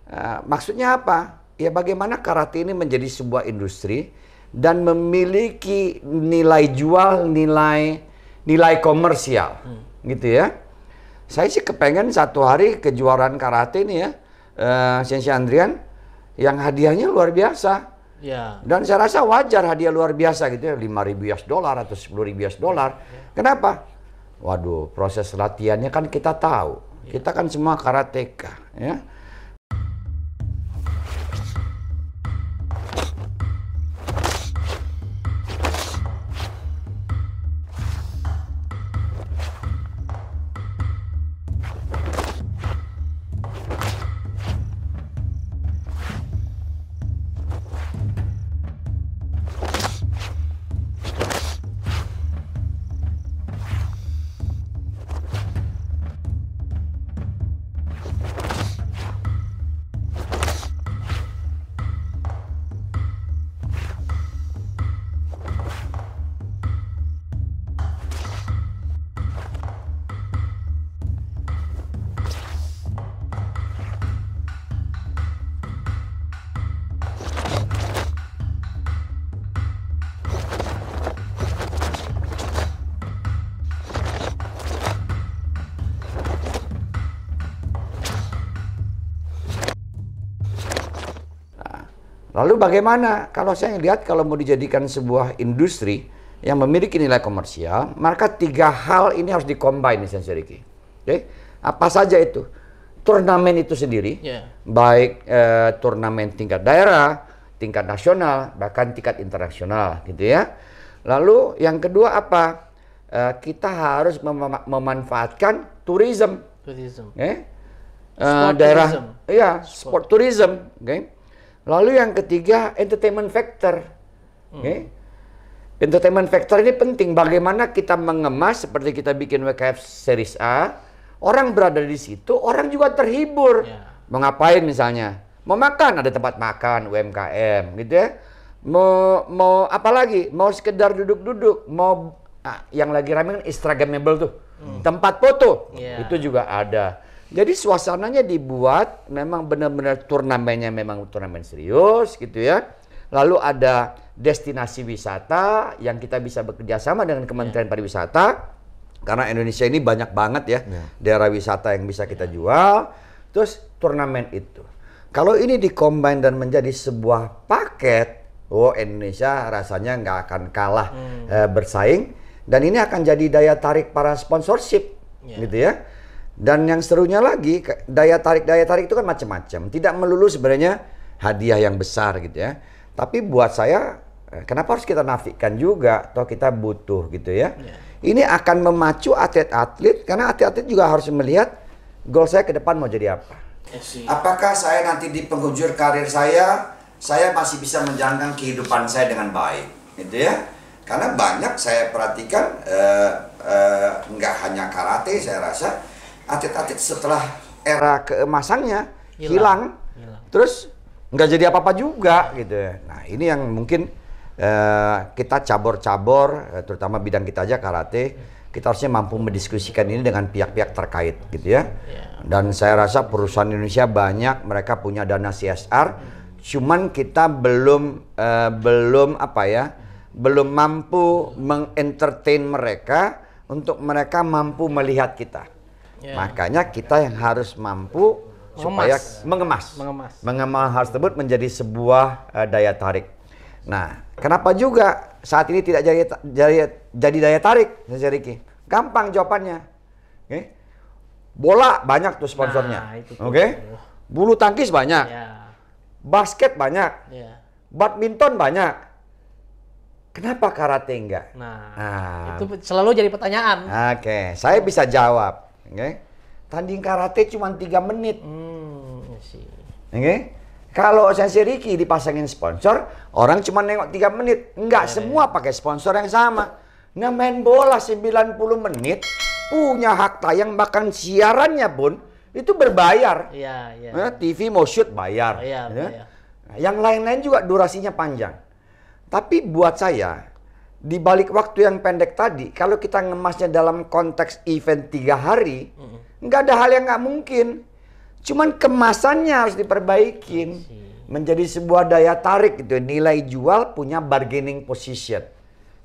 [SPEAKER 1] Uh, maksudnya apa? Ya bagaimana karate ini menjadi sebuah industri dan memiliki nilai jual, nilai nilai komersial. Hmm. Gitu ya. Saya sih kepengen satu hari kejuaraan karate ini ya uh, eh, Sensi Andrian yang hadiahnya luar biasa. Ya. Dan saya rasa wajar hadiah luar biasa gitu ya, 5 ribu US dollar atau 10 ribu US dollar Ya. Kenapa? Waduh, proses latihannya kan kita tahu. Ya. Kita kan semua karateka, ya. Lalu bagaimana kalau saya lihat kalau mau dijadikan sebuah industri yang memiliki nilai komersial, maka tiga hal ini harus dikombin Sensei Oke? Okay? Apa saja itu? Turnamen itu sendiri, yeah. baik eh, turnamen tingkat daerah, tingkat nasional, bahkan tingkat internasional gitu ya. Lalu yang kedua apa? Eh, kita harus mem memanfaatkan tourism.
[SPEAKER 3] Tourism. Okay?
[SPEAKER 1] Eh, daerah, tourism. iya, sport, sport tourism, okay? Lalu yang ketiga entertainment factor. Hmm. Okay? Entertainment factor ini penting. Bagaimana kita mengemas seperti kita bikin WKF series A, orang berada di situ, orang juga terhibur. Yeah. Mau ngapain misalnya? Mau makan ada tempat makan UMKM gitu ya. Mau mau apa lagi? Mau sekedar duduk-duduk, mau ah, yang lagi ramai kan Instagramable tuh. Hmm. Tempat foto yeah. itu juga ada jadi suasananya dibuat memang benar-benar turnamennya memang turnamen serius gitu ya. Lalu ada destinasi wisata yang kita bisa bekerja sama dengan Kementerian yeah. Pariwisata karena Indonesia ini banyak banget ya yeah. daerah wisata yang bisa kita yeah. jual. Terus turnamen itu. Kalau ini dikombin dan menjadi sebuah paket, oh Indonesia rasanya nggak akan kalah hmm. eh, bersaing dan ini akan jadi daya tarik para sponsorship yeah. gitu ya dan yang serunya lagi, daya tarik-daya tarik itu kan macam-macam. Tidak melulu sebenarnya hadiah yang besar gitu ya. Tapi buat saya, eh, kenapa harus kita nafikan juga? Atau kita butuh gitu ya. Iya. Ini akan memacu atlet-atlet, karena atlet-atlet juga harus melihat goal saya ke depan mau jadi apa. Apakah saya nanti di penghujur karir saya, saya masih bisa menjalankan kehidupan saya dengan baik gitu ya. Karena banyak saya perhatikan, nggak uh, eh, eh, nggak hanya karate saya rasa, atlet-atlet setelah era keemasannya hilang, hilang. hilang. terus nggak jadi apa-apa juga gitu. Ya. Nah ini yang mungkin uh, kita cabor-cabor, eh, terutama bidang kita aja karate, kita harusnya mampu mendiskusikan ini dengan pihak-pihak terkait gitu ya. Iya. Dan saya rasa perusahaan Indonesia banyak mereka punya dana CSR, cuman kita belum uh, belum apa ya, belum mampu mengentertain mereka untuk mereka mampu melihat kita. Yeah. Makanya kita yang harus mampu supaya mengemas. Mengemas. Mengemas hal tersebut menjadi sebuah uh, daya tarik. Nah, kenapa juga saat ini tidak jadi jadi, jadi daya tarik, Riki? Gampang jawabannya. Okay? Bola banyak tuh sponsornya. Nah, Oke. Okay? Bulu tangkis banyak. Yeah. Basket banyak. Yeah. Badminton banyak. Kenapa karate enggak? Nah, nah, itu
[SPEAKER 3] selalu jadi pertanyaan.
[SPEAKER 1] Oke, okay. saya bisa jawab. Okay?
[SPEAKER 3] Tanding karate cuma 3 menit. Hmm,
[SPEAKER 1] okay? Kalau Sensei Riki dipasangin sponsor, orang cuma nengok 3 menit. Enggak, iya, iya. semua pakai sponsor yang sama. Nah main bola 90 menit, punya hak tayang bahkan siarannya pun itu berbayar.
[SPEAKER 3] Ya, ya. Nah,
[SPEAKER 1] TV mau shoot bayar. Iya, ya, Yang lain-lain juga durasinya panjang. Tapi buat saya, di balik waktu yang pendek tadi, kalau kita ngemasnya dalam konteks event tiga hari, nggak mm -hmm. ada hal yang nggak mungkin. Cuman kemasannya harus diperbaiki menjadi sebuah daya tarik gitu, ya. nilai jual punya bargaining position,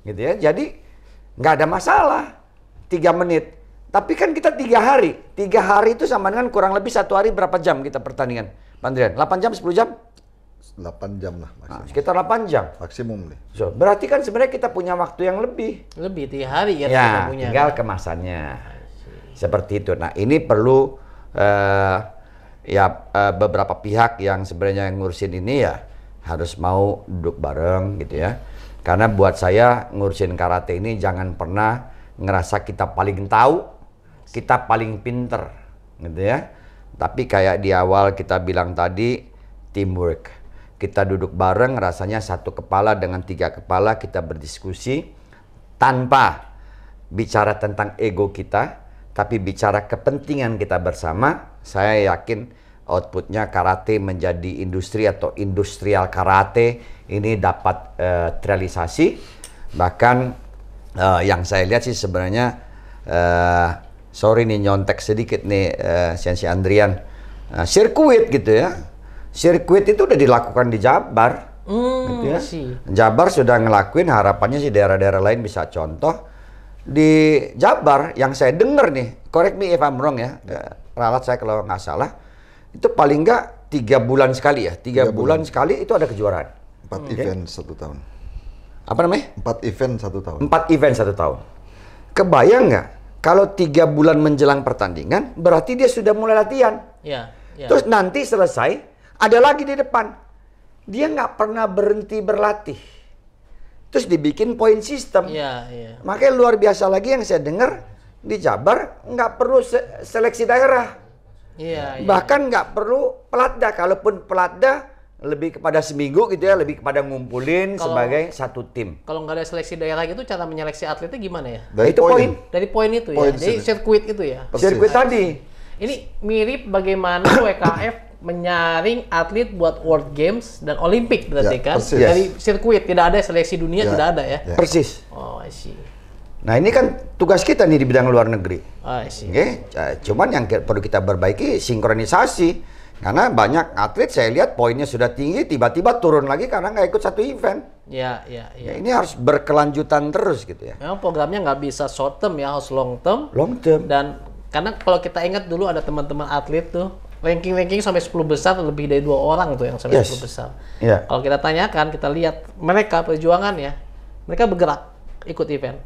[SPEAKER 1] gitu ya. Jadi nggak ada masalah tiga menit. Tapi kan kita tiga hari, tiga hari itu sama dengan kurang lebih satu hari berapa jam kita pertandingan, Pandrian? 8 jam, 10 jam? 8 jam lah nah, maksimum. Nah, sekitar 8 jam. Maksimum nih. So, berarti kan sebenarnya kita punya waktu yang lebih.
[SPEAKER 3] Lebih tiga hari ya, ya kita punya. tinggal kan?
[SPEAKER 1] kemasannya. Seperti itu. Nah, ini perlu uh, ya uh, beberapa pihak yang sebenarnya yang ngurusin ini ya harus mau duduk bareng gitu ya. Karena buat saya ngurusin karate ini jangan pernah ngerasa kita paling tahu, kita paling pinter gitu ya. Tapi kayak di awal kita bilang tadi teamwork kita duduk bareng rasanya satu kepala dengan tiga kepala kita berdiskusi tanpa bicara tentang ego kita tapi bicara kepentingan kita bersama saya yakin outputnya karate menjadi industri atau industrial karate ini dapat uh, terrealisasi bahkan uh, yang saya lihat sih sebenarnya uh, sorry nih nyontek sedikit nih uh, Sensi Andrian uh, sirkuit gitu ya sirkuit itu udah dilakukan di Jabar. Mm, gitu ya. Jabar sudah ngelakuin harapannya sih daerah-daerah lain bisa contoh di Jabar yang saya dengar nih, correct me if I'm wrong ya, ya, ralat saya kalau nggak salah, itu paling nggak tiga bulan sekali ya, tiga, bulan. bulan sekali itu ada kejuaraan. Empat okay. event satu tahun. Apa namanya? Empat event satu tahun. Empat event satu tahun. Kebayang nggak kalau tiga bulan menjelang pertandingan berarti dia sudah mulai latihan.
[SPEAKER 3] Ya, ya. Terus
[SPEAKER 1] nanti selesai ada lagi di depan. Dia nggak pernah berhenti berlatih. Terus dibikin poin sistem.
[SPEAKER 3] Ya, ya.
[SPEAKER 1] Makanya luar biasa lagi yang saya dengar di Jabar nggak perlu se seleksi daerah. Ya, Bahkan nggak perlu pelatda. Kalaupun pelatda lebih kepada seminggu gitu ya, lebih kepada ngumpulin kalo, sebagai satu tim.
[SPEAKER 3] Kalau nggak ada seleksi daerah gitu, cara menyeleksi atletnya gimana ya? Dari itu poin. Dari poin itu point ya, dari sirkuit itu ya. Sirkuit tadi. Ini mirip bagaimana WKF menyaring atlet buat World Games dan Olimpik berarti ya, kan persis. dari sirkuit tidak ada seleksi dunia ya, tidak ada ya? ya persis oh I see
[SPEAKER 1] nah ini kan tugas kita nih di bidang luar negeri oh, I see. Okay? cuman yang perlu kita perbaiki sinkronisasi karena banyak atlet saya lihat poinnya sudah tinggi tiba-tiba turun lagi karena nggak ikut satu event ya ya, ya. Nah, ini harus berkelanjutan terus gitu ya
[SPEAKER 3] memang programnya nggak bisa short term ya harus long term long term dan karena kalau kita ingat dulu ada teman-teman atlet tuh ranking-ranking sampai 10 besar lebih dari dua orang tuh yang sampai yes. 10 besar. Yeah. Kalau kita tanyakan, kita lihat mereka perjuangannya, mereka bergerak ikut event.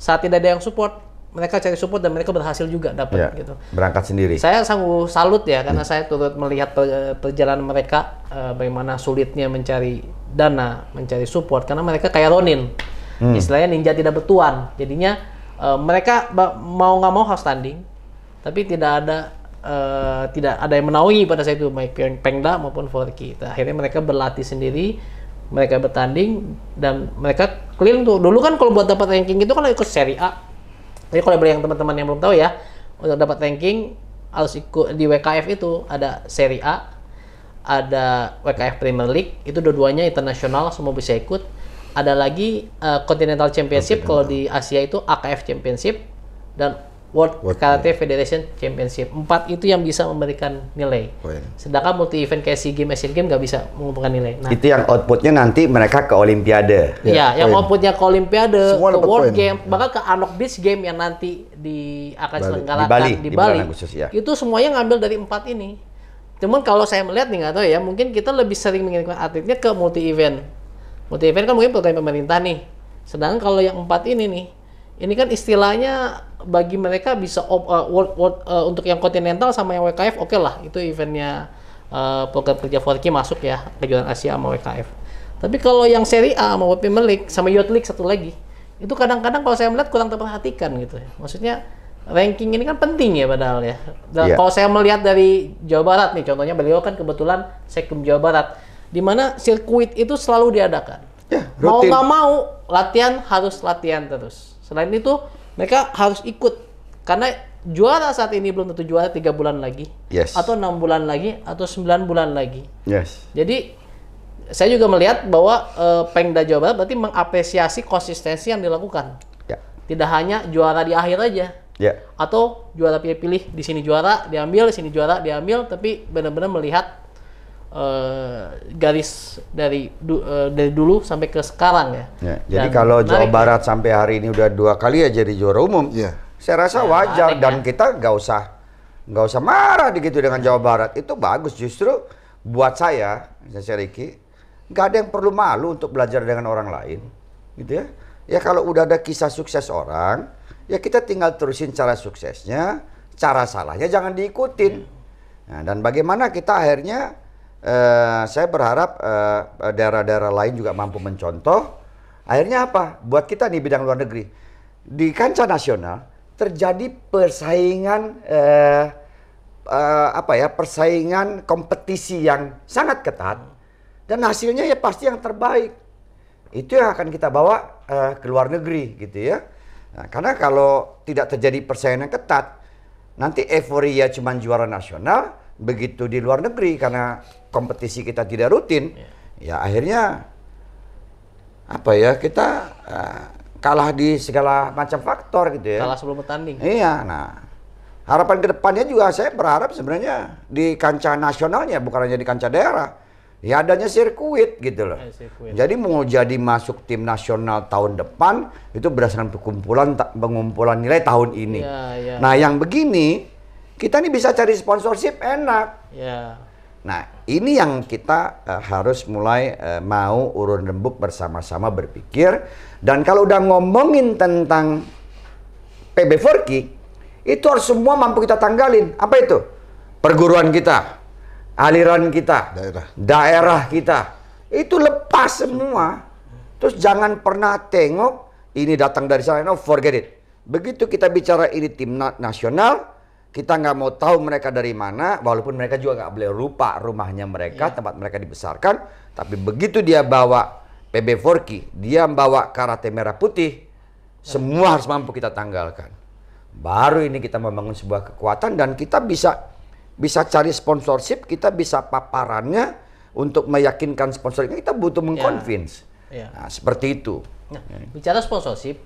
[SPEAKER 3] Saat tidak ada yang support, mereka cari support dan mereka berhasil juga dapat yeah. gitu.
[SPEAKER 1] Berangkat sendiri.
[SPEAKER 3] Saya sanggup salut ya karena hmm. saya turut melihat per, eh, perjalanan mereka uh, bagaimana sulitnya mencari dana, mencari support karena mereka kayak Ronin. Hmm. Istilahnya ninja tidak bertuan. Jadinya uh, mereka mau nggak mau harus standing. tapi tidak ada uh, tidak ada yang menaungi pada saat itu baik Pengda maupun Forki. Akhirnya mereka berlatih sendiri, mereka bertanding dan mereka keliling tuh. Dulu kan kalau buat dapat ranking itu kan ikut seri A. Jadi kalau yang teman-teman yang belum tahu ya, untuk dapat ranking harus ikut di WKF itu ada seri A, ada WKF Premier League, itu dua-duanya internasional semua bisa ikut. Ada lagi uh, Continental Championship kalau di Asia itu AKF Championship dan World, World Karate yeah. Federation Championship. Empat itu yang bisa memberikan nilai. Oh, yeah. Sedangkan multi event kayak SEA Games, Asian Games nggak bisa mengumpulkan nilai. Nah, itu
[SPEAKER 1] yang outputnya nanti mereka ke Olimpiade. Iya, yeah. yang point.
[SPEAKER 3] outputnya ke Olimpiade, Semua ke World point. Game, yeah. bahkan ke Anok Beach Game yang nanti di akan diselenggarakan di Bali. Di Bali. Di khusus, ya. Itu semuanya ngambil dari empat ini. Cuman kalau saya melihat nih nggak tahu ya, mungkin kita lebih sering mengirimkan atletnya ke multi event. Multi event kan mungkin program pemerintah nih. Sedangkan kalau yang empat ini nih, ini kan istilahnya bagi mereka bisa uh, world, world, uh, untuk yang kontinental sama yang WKF oke okay lah itu eventnya uh, program kerja k masuk ya kejuaraan Asia sama WKF tapi kalau yang seri A sama WP Melik sama Youth League satu lagi itu kadang-kadang kalau saya melihat kurang terperhatikan gitu ya maksudnya ranking ini kan penting ya padahal ya Dan yeah. kalau saya melihat dari Jawa Barat nih contohnya beliau kan kebetulan sekum Jawa Barat di mana sirkuit itu selalu diadakan yeah, mau nggak mau latihan harus latihan terus Selain itu, mereka harus ikut karena juara saat ini belum tentu juara tiga bulan lagi, yes. atau enam bulan lagi, atau sembilan bulan lagi. Yes. Jadi saya juga melihat bahwa e, eh, Pengda Jawa Barat berarti mengapresiasi konsistensi yang dilakukan. Ya. Tidak hanya juara di akhir aja, Ya. atau juara pilih-pilih di sini juara diambil, di sini juara diambil, tapi benar-benar melihat uh, garis dari du, uh, dari dulu sampai ke sekarang ya. ya jadi kalau Jawa menarik, ya.
[SPEAKER 1] Barat sampai hari ini udah dua kali ya jadi juara umum. Ya.
[SPEAKER 3] Saya rasa ya, wajar
[SPEAKER 1] dan ya. kita nggak usah nggak usah marah gitu dengan Jawa Barat. Itu bagus justru buat saya, saya Riki, nggak ada yang perlu malu untuk belajar dengan orang lain, gitu ya. Ya kalau udah ada kisah sukses orang, ya kita tinggal terusin cara suksesnya, cara salahnya jangan diikutin. Ya. Nah, dan bagaimana kita akhirnya Eh, saya berharap daerah daerah-daerah lain juga mampu mencontoh. Akhirnya apa? Buat kita nih bidang luar negeri di kancah nasional terjadi persaingan uh, uh, apa ya? Persaingan kompetisi yang sangat ketat dan hasilnya ya pasti yang terbaik. Itu yang akan kita bawa uh, ke luar negeri gitu ya. Nah, karena kalau tidak terjadi persaingan ketat, nanti euforia cuma juara nasional, begitu di luar negeri karena kompetisi kita tidak rutin, yeah. ya akhirnya apa ya kita uh, kalah di segala macam faktor gitu ya. Kalah
[SPEAKER 3] sebelum bertanding. Iya,
[SPEAKER 1] nah harapan kedepannya juga saya berharap sebenarnya di kancah nasionalnya bukan hanya di kancah daerah ya adanya sirkuit gitu loh. Eh, sirkuit. Jadi mau jadi masuk tim nasional tahun depan itu berdasarkan perkumpulan pengumpulan nilai tahun ini.
[SPEAKER 3] Ya, ya. Nah yang
[SPEAKER 1] begini kita ini bisa cari sponsorship enak. Yeah. Nah, ini yang kita uh, harus mulai uh, mau urun rembuk bersama-sama berpikir. Dan kalau udah ngomongin tentang PB4K, itu harus semua mampu kita tanggalin. Apa itu? Perguruan kita, aliran kita, daerah, daerah kita. Itu lepas semua. Terus jangan pernah tengok ini datang dari sana, no forget it. Begitu kita bicara ini tim nasional, kita nggak mau tahu mereka dari mana, walaupun mereka juga nggak boleh rupa rumahnya mereka, yeah. tempat mereka dibesarkan. Tapi begitu dia bawa PB Forky, dia bawa karate merah putih, semua harus mampu kita tanggalkan. Baru ini kita membangun sebuah kekuatan dan kita bisa bisa cari sponsorship, kita bisa paparannya untuk meyakinkan sponsor kita butuh iya. mengconvince. Yeah. Yeah. Nah, seperti itu.
[SPEAKER 3] Nah, bicara sponsorship,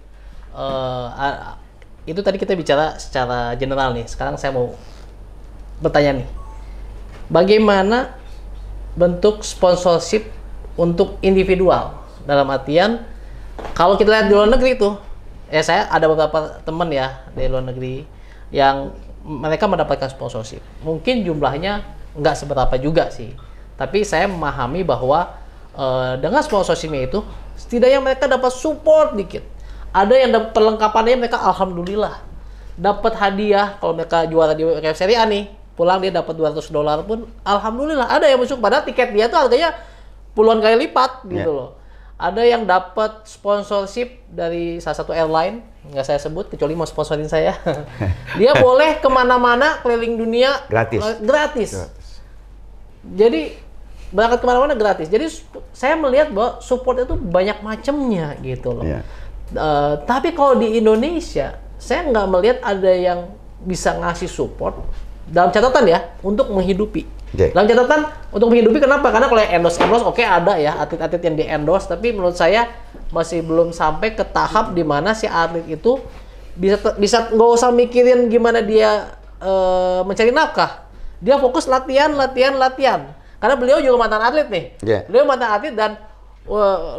[SPEAKER 3] uh, itu tadi kita bicara secara general nih. Sekarang saya mau bertanya nih, bagaimana bentuk sponsorship untuk individual dalam artian kalau kita lihat di luar negeri itu, ya saya ada beberapa teman ya di luar negeri yang mereka mendapatkan sponsorship. Mungkin jumlahnya nggak seberapa juga sih, tapi saya memahami bahwa e, dengan sponsorshipnya itu setidaknya mereka dapat support dikit ada yang dapat perlengkapannya mereka alhamdulillah dapat hadiah kalau mereka juara di WKF Serie A nih pulang dia dapat 200 dolar pun alhamdulillah ada yang masuk padahal tiket dia tuh harganya puluhan kali lipat gitu yeah. loh ada yang dapat sponsorship dari salah satu airline nggak saya sebut kecuali mau sponsorin saya dia boleh kemana-mana keliling dunia gratis eh, gratis, gratis. jadi berangkat kemana-mana gratis jadi saya melihat bahwa support itu banyak macamnya gitu loh yeah. Eh, tapi kalau di Indonesia, saya nggak melihat ada yang bisa ngasih support dalam catatan ya untuk menghidupi. Okay. Dalam catatan untuk menghidupi kenapa? Karena kalau yang endorse endorse oke okay, ada ya atlet-atlet yang di endorse, tapi menurut saya masih belum sampai ke tahap di mana si atlet itu bisa bisa nggak usah mikirin gimana dia uh, mencari nafkah. Dia fokus latihan, latihan, latihan. Karena beliau juga mantan atlet nih. Yeah. Beliau mantan atlet dan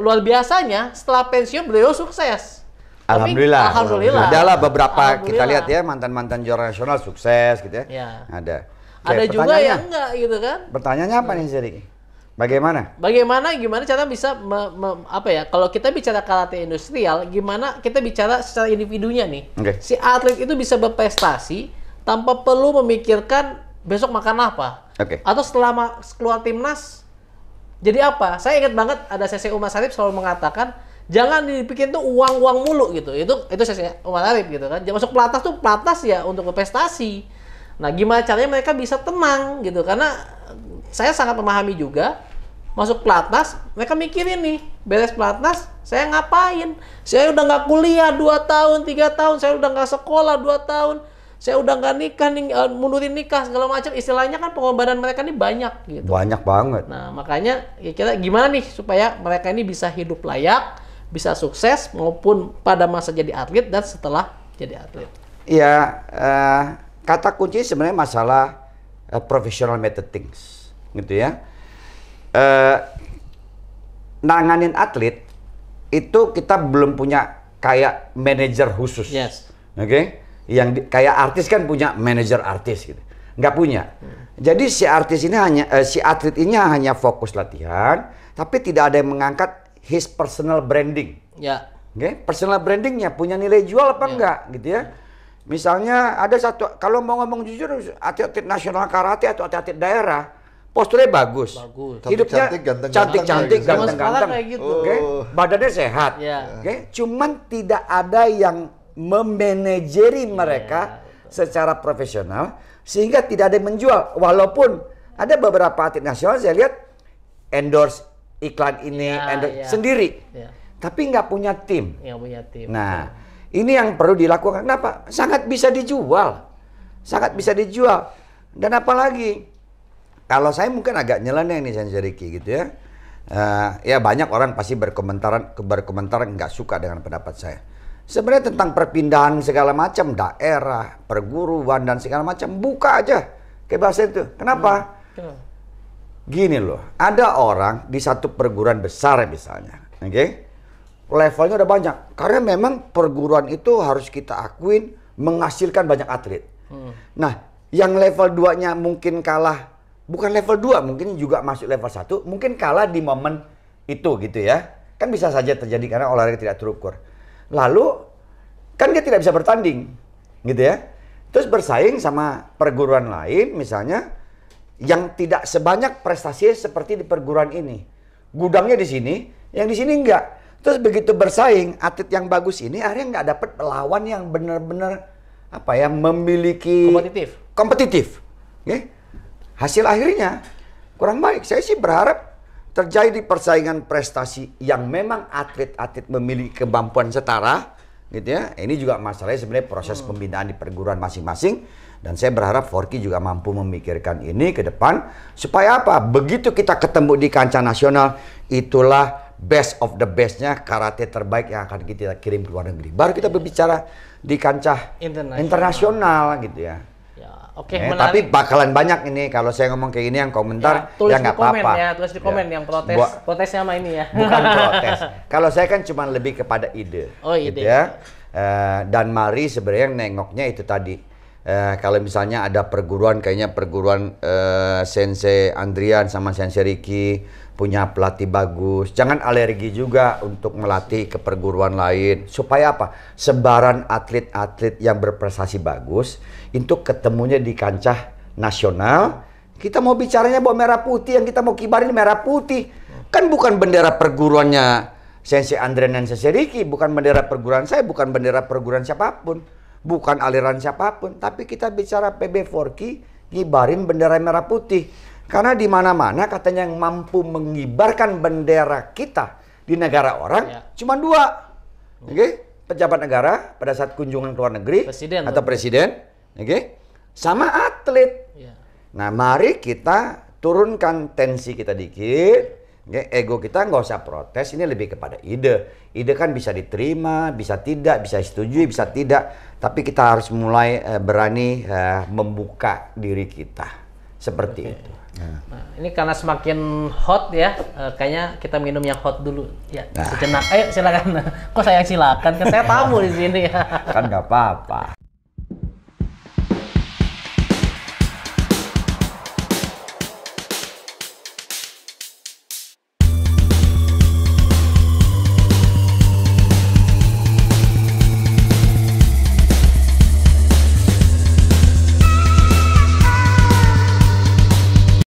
[SPEAKER 3] luar biasanya setelah pensiun beliau sukses.
[SPEAKER 1] Alhamdulillah. Tapi, alhamdulillah. Ada lah beberapa kita lihat ya mantan-mantan juara nasional sukses gitu ya. ya. Ada. Oke, ada juga yang
[SPEAKER 3] enggak gitu kan.
[SPEAKER 1] Pertanyaannya apa nih Seri? Bagaimana?
[SPEAKER 3] Bagaimana gimana cara bisa me, me, apa ya? Kalau kita bicara karate industrial, gimana kita bicara secara individunya nih? Okay. Si atlet itu bisa berprestasi tanpa perlu memikirkan besok makan apa. Okay. Atau setelah keluar timnas jadi apa? Saya ingat banget ada sesi Umar Sarif selalu mengatakan jangan dipikirin tuh uang-uang mulu gitu. Itu itu sesi Umar Sarif gitu kan. masuk pelatas tuh pelatas ya untuk prestasi. Nah, gimana caranya mereka bisa tenang gitu? Karena saya sangat memahami juga masuk pelatnas, mereka mikirin nih, beres pelatnas, saya ngapain? Saya udah nggak kuliah dua tahun, tiga tahun, saya udah nggak sekolah dua tahun saya udah nggak nikah nih eh, mundurin nikah segala macam istilahnya kan pengorbanan mereka ini banyak
[SPEAKER 1] gitu banyak banget
[SPEAKER 3] nah makanya ya kita gimana nih supaya mereka ini bisa hidup layak bisa sukses maupun pada masa jadi atlet dan setelah jadi atlet
[SPEAKER 1] Iya, uh, kata kunci sebenarnya masalah uh, professional method things gitu ya uh, nanganin atlet itu kita belum punya kayak manajer khusus yes. oke okay? yang di, kayak artis kan punya manajer artis gitu nggak punya hmm. jadi si artis ini hanya uh, si atlet ini hanya fokus latihan tapi tidak ada yang mengangkat his personal branding ya okay? personal brandingnya punya nilai jual apa yeah. enggak gitu ya misalnya ada satu kalau mau ngomong jujur atlet-atlet nasional karate atau atlet-atlet daerah posturnya bagus, bagus. hidupnya cantik-cantik, ganteng-ganteng, ganteng. gitu. oh. okay? badannya sehat, yeah. okay? cuman tidak ada yang memanajeri iya, mereka yeah, secara profesional sehingga tidak ada yang menjual walaupun ada beberapa atlet nasional saya lihat endorse iklan ini yeah, endorse yeah. sendiri yeah. tapi nggak punya tim
[SPEAKER 3] nggak iya, punya tim
[SPEAKER 1] nah yeah. ini yang perlu dilakukan kenapa sangat bisa dijual sangat bisa dijual dan apalagi kalau saya mungkin agak nyeleneh nih Ricky gitu ya uh, ya banyak orang pasti berkomentar berkomentar nggak suka dengan pendapat saya Sebenarnya tentang perpindahan segala macam daerah, perguruan dan segala macam buka aja ke bahasa itu. Kenapa? Hmm. Gini loh, ada orang di satu perguruan besar misalnya, oke? Okay? Levelnya udah banyak karena memang perguruan itu harus kita akuin menghasilkan banyak atlet. Hmm. Nah, yang level 2-nya mungkin kalah bukan level 2, mungkin juga masuk level satu, mungkin kalah di momen itu gitu ya. Kan bisa saja terjadi karena olahraga tidak terukur. Lalu kan dia tidak bisa bertanding, gitu ya. Terus bersaing sama perguruan lain misalnya yang tidak sebanyak prestasinya seperti di perguruan ini. Gudangnya di sini, yang di sini enggak. Terus begitu bersaing, atlet yang bagus ini akhirnya nggak dapat lawan yang benar-benar apa ya memiliki kompetitif. Kompetitif. Okay? Ya. Hasil akhirnya kurang baik. Saya sih berharap terjadi persaingan prestasi yang memang atlet-atlet memiliki kemampuan setara gitu ya. Ini juga masalahnya sebenarnya proses hmm. pembinaan di perguruan masing-masing dan saya berharap Forky juga mampu memikirkan ini ke depan supaya apa? Begitu kita ketemu di kancah nasional itulah best of the bestnya karate terbaik yang akan kita kirim ke luar negeri. Baru kita iya. berbicara di kancah internasional gitu ya.
[SPEAKER 3] Oke, okay, eh, tapi
[SPEAKER 1] bakalan banyak ini kalau saya ngomong kayak gini yang komentar ya, yang nggak apa-apa. Ya,
[SPEAKER 3] tulis di komen ya. yang protes, Buat, protesnya sama ini ya. Bukan protes.
[SPEAKER 1] kalau saya kan cuma lebih kepada ide. Oh, ide. Gitu ya. Uh, dan Mari sebenarnya nengoknya itu tadi eh, kalau misalnya ada perguruan kayaknya perguruan eh, Sensei Andrian sama Sensei Riki punya pelatih bagus. Jangan alergi juga untuk melatih ke perguruan lain. Supaya apa? Sebaran atlet-atlet yang berprestasi bagus itu ketemunya di kancah nasional. Kita mau bicaranya bawa merah putih yang kita mau kibarin merah putih. Kan bukan bendera perguruannya Sensei Andrian dan Sensei Riki, bukan bendera perguruan saya, bukan bendera perguruan siapapun bukan aliran siapapun, tapi kita bicara pb Forky k ngibarin bendera merah putih. Karena di mana-mana katanya yang mampu mengibarkan bendera kita di negara orang ya. cuma dua. Oke, okay? pejabat negara pada saat kunjungan ke luar negeri presiden, atau presiden, oke? Okay? Sama atlet. Ya. Nah, mari kita turunkan tensi kita dikit Ya, ego kita nggak usah protes, ini lebih kepada ide. Ide kan bisa diterima, bisa tidak, bisa setuju, bisa tidak. Tapi kita harus mulai uh, berani uh, membuka diri kita seperti Oke. itu. Ya.
[SPEAKER 3] Nah. ini karena semakin hot ya, uh, kayaknya kita minum yang hot dulu. Ya, nah. sejenak. Ayo silakan. Kok saya silakan? Kan saya tamu di sini ya. kan nggak apa-apa.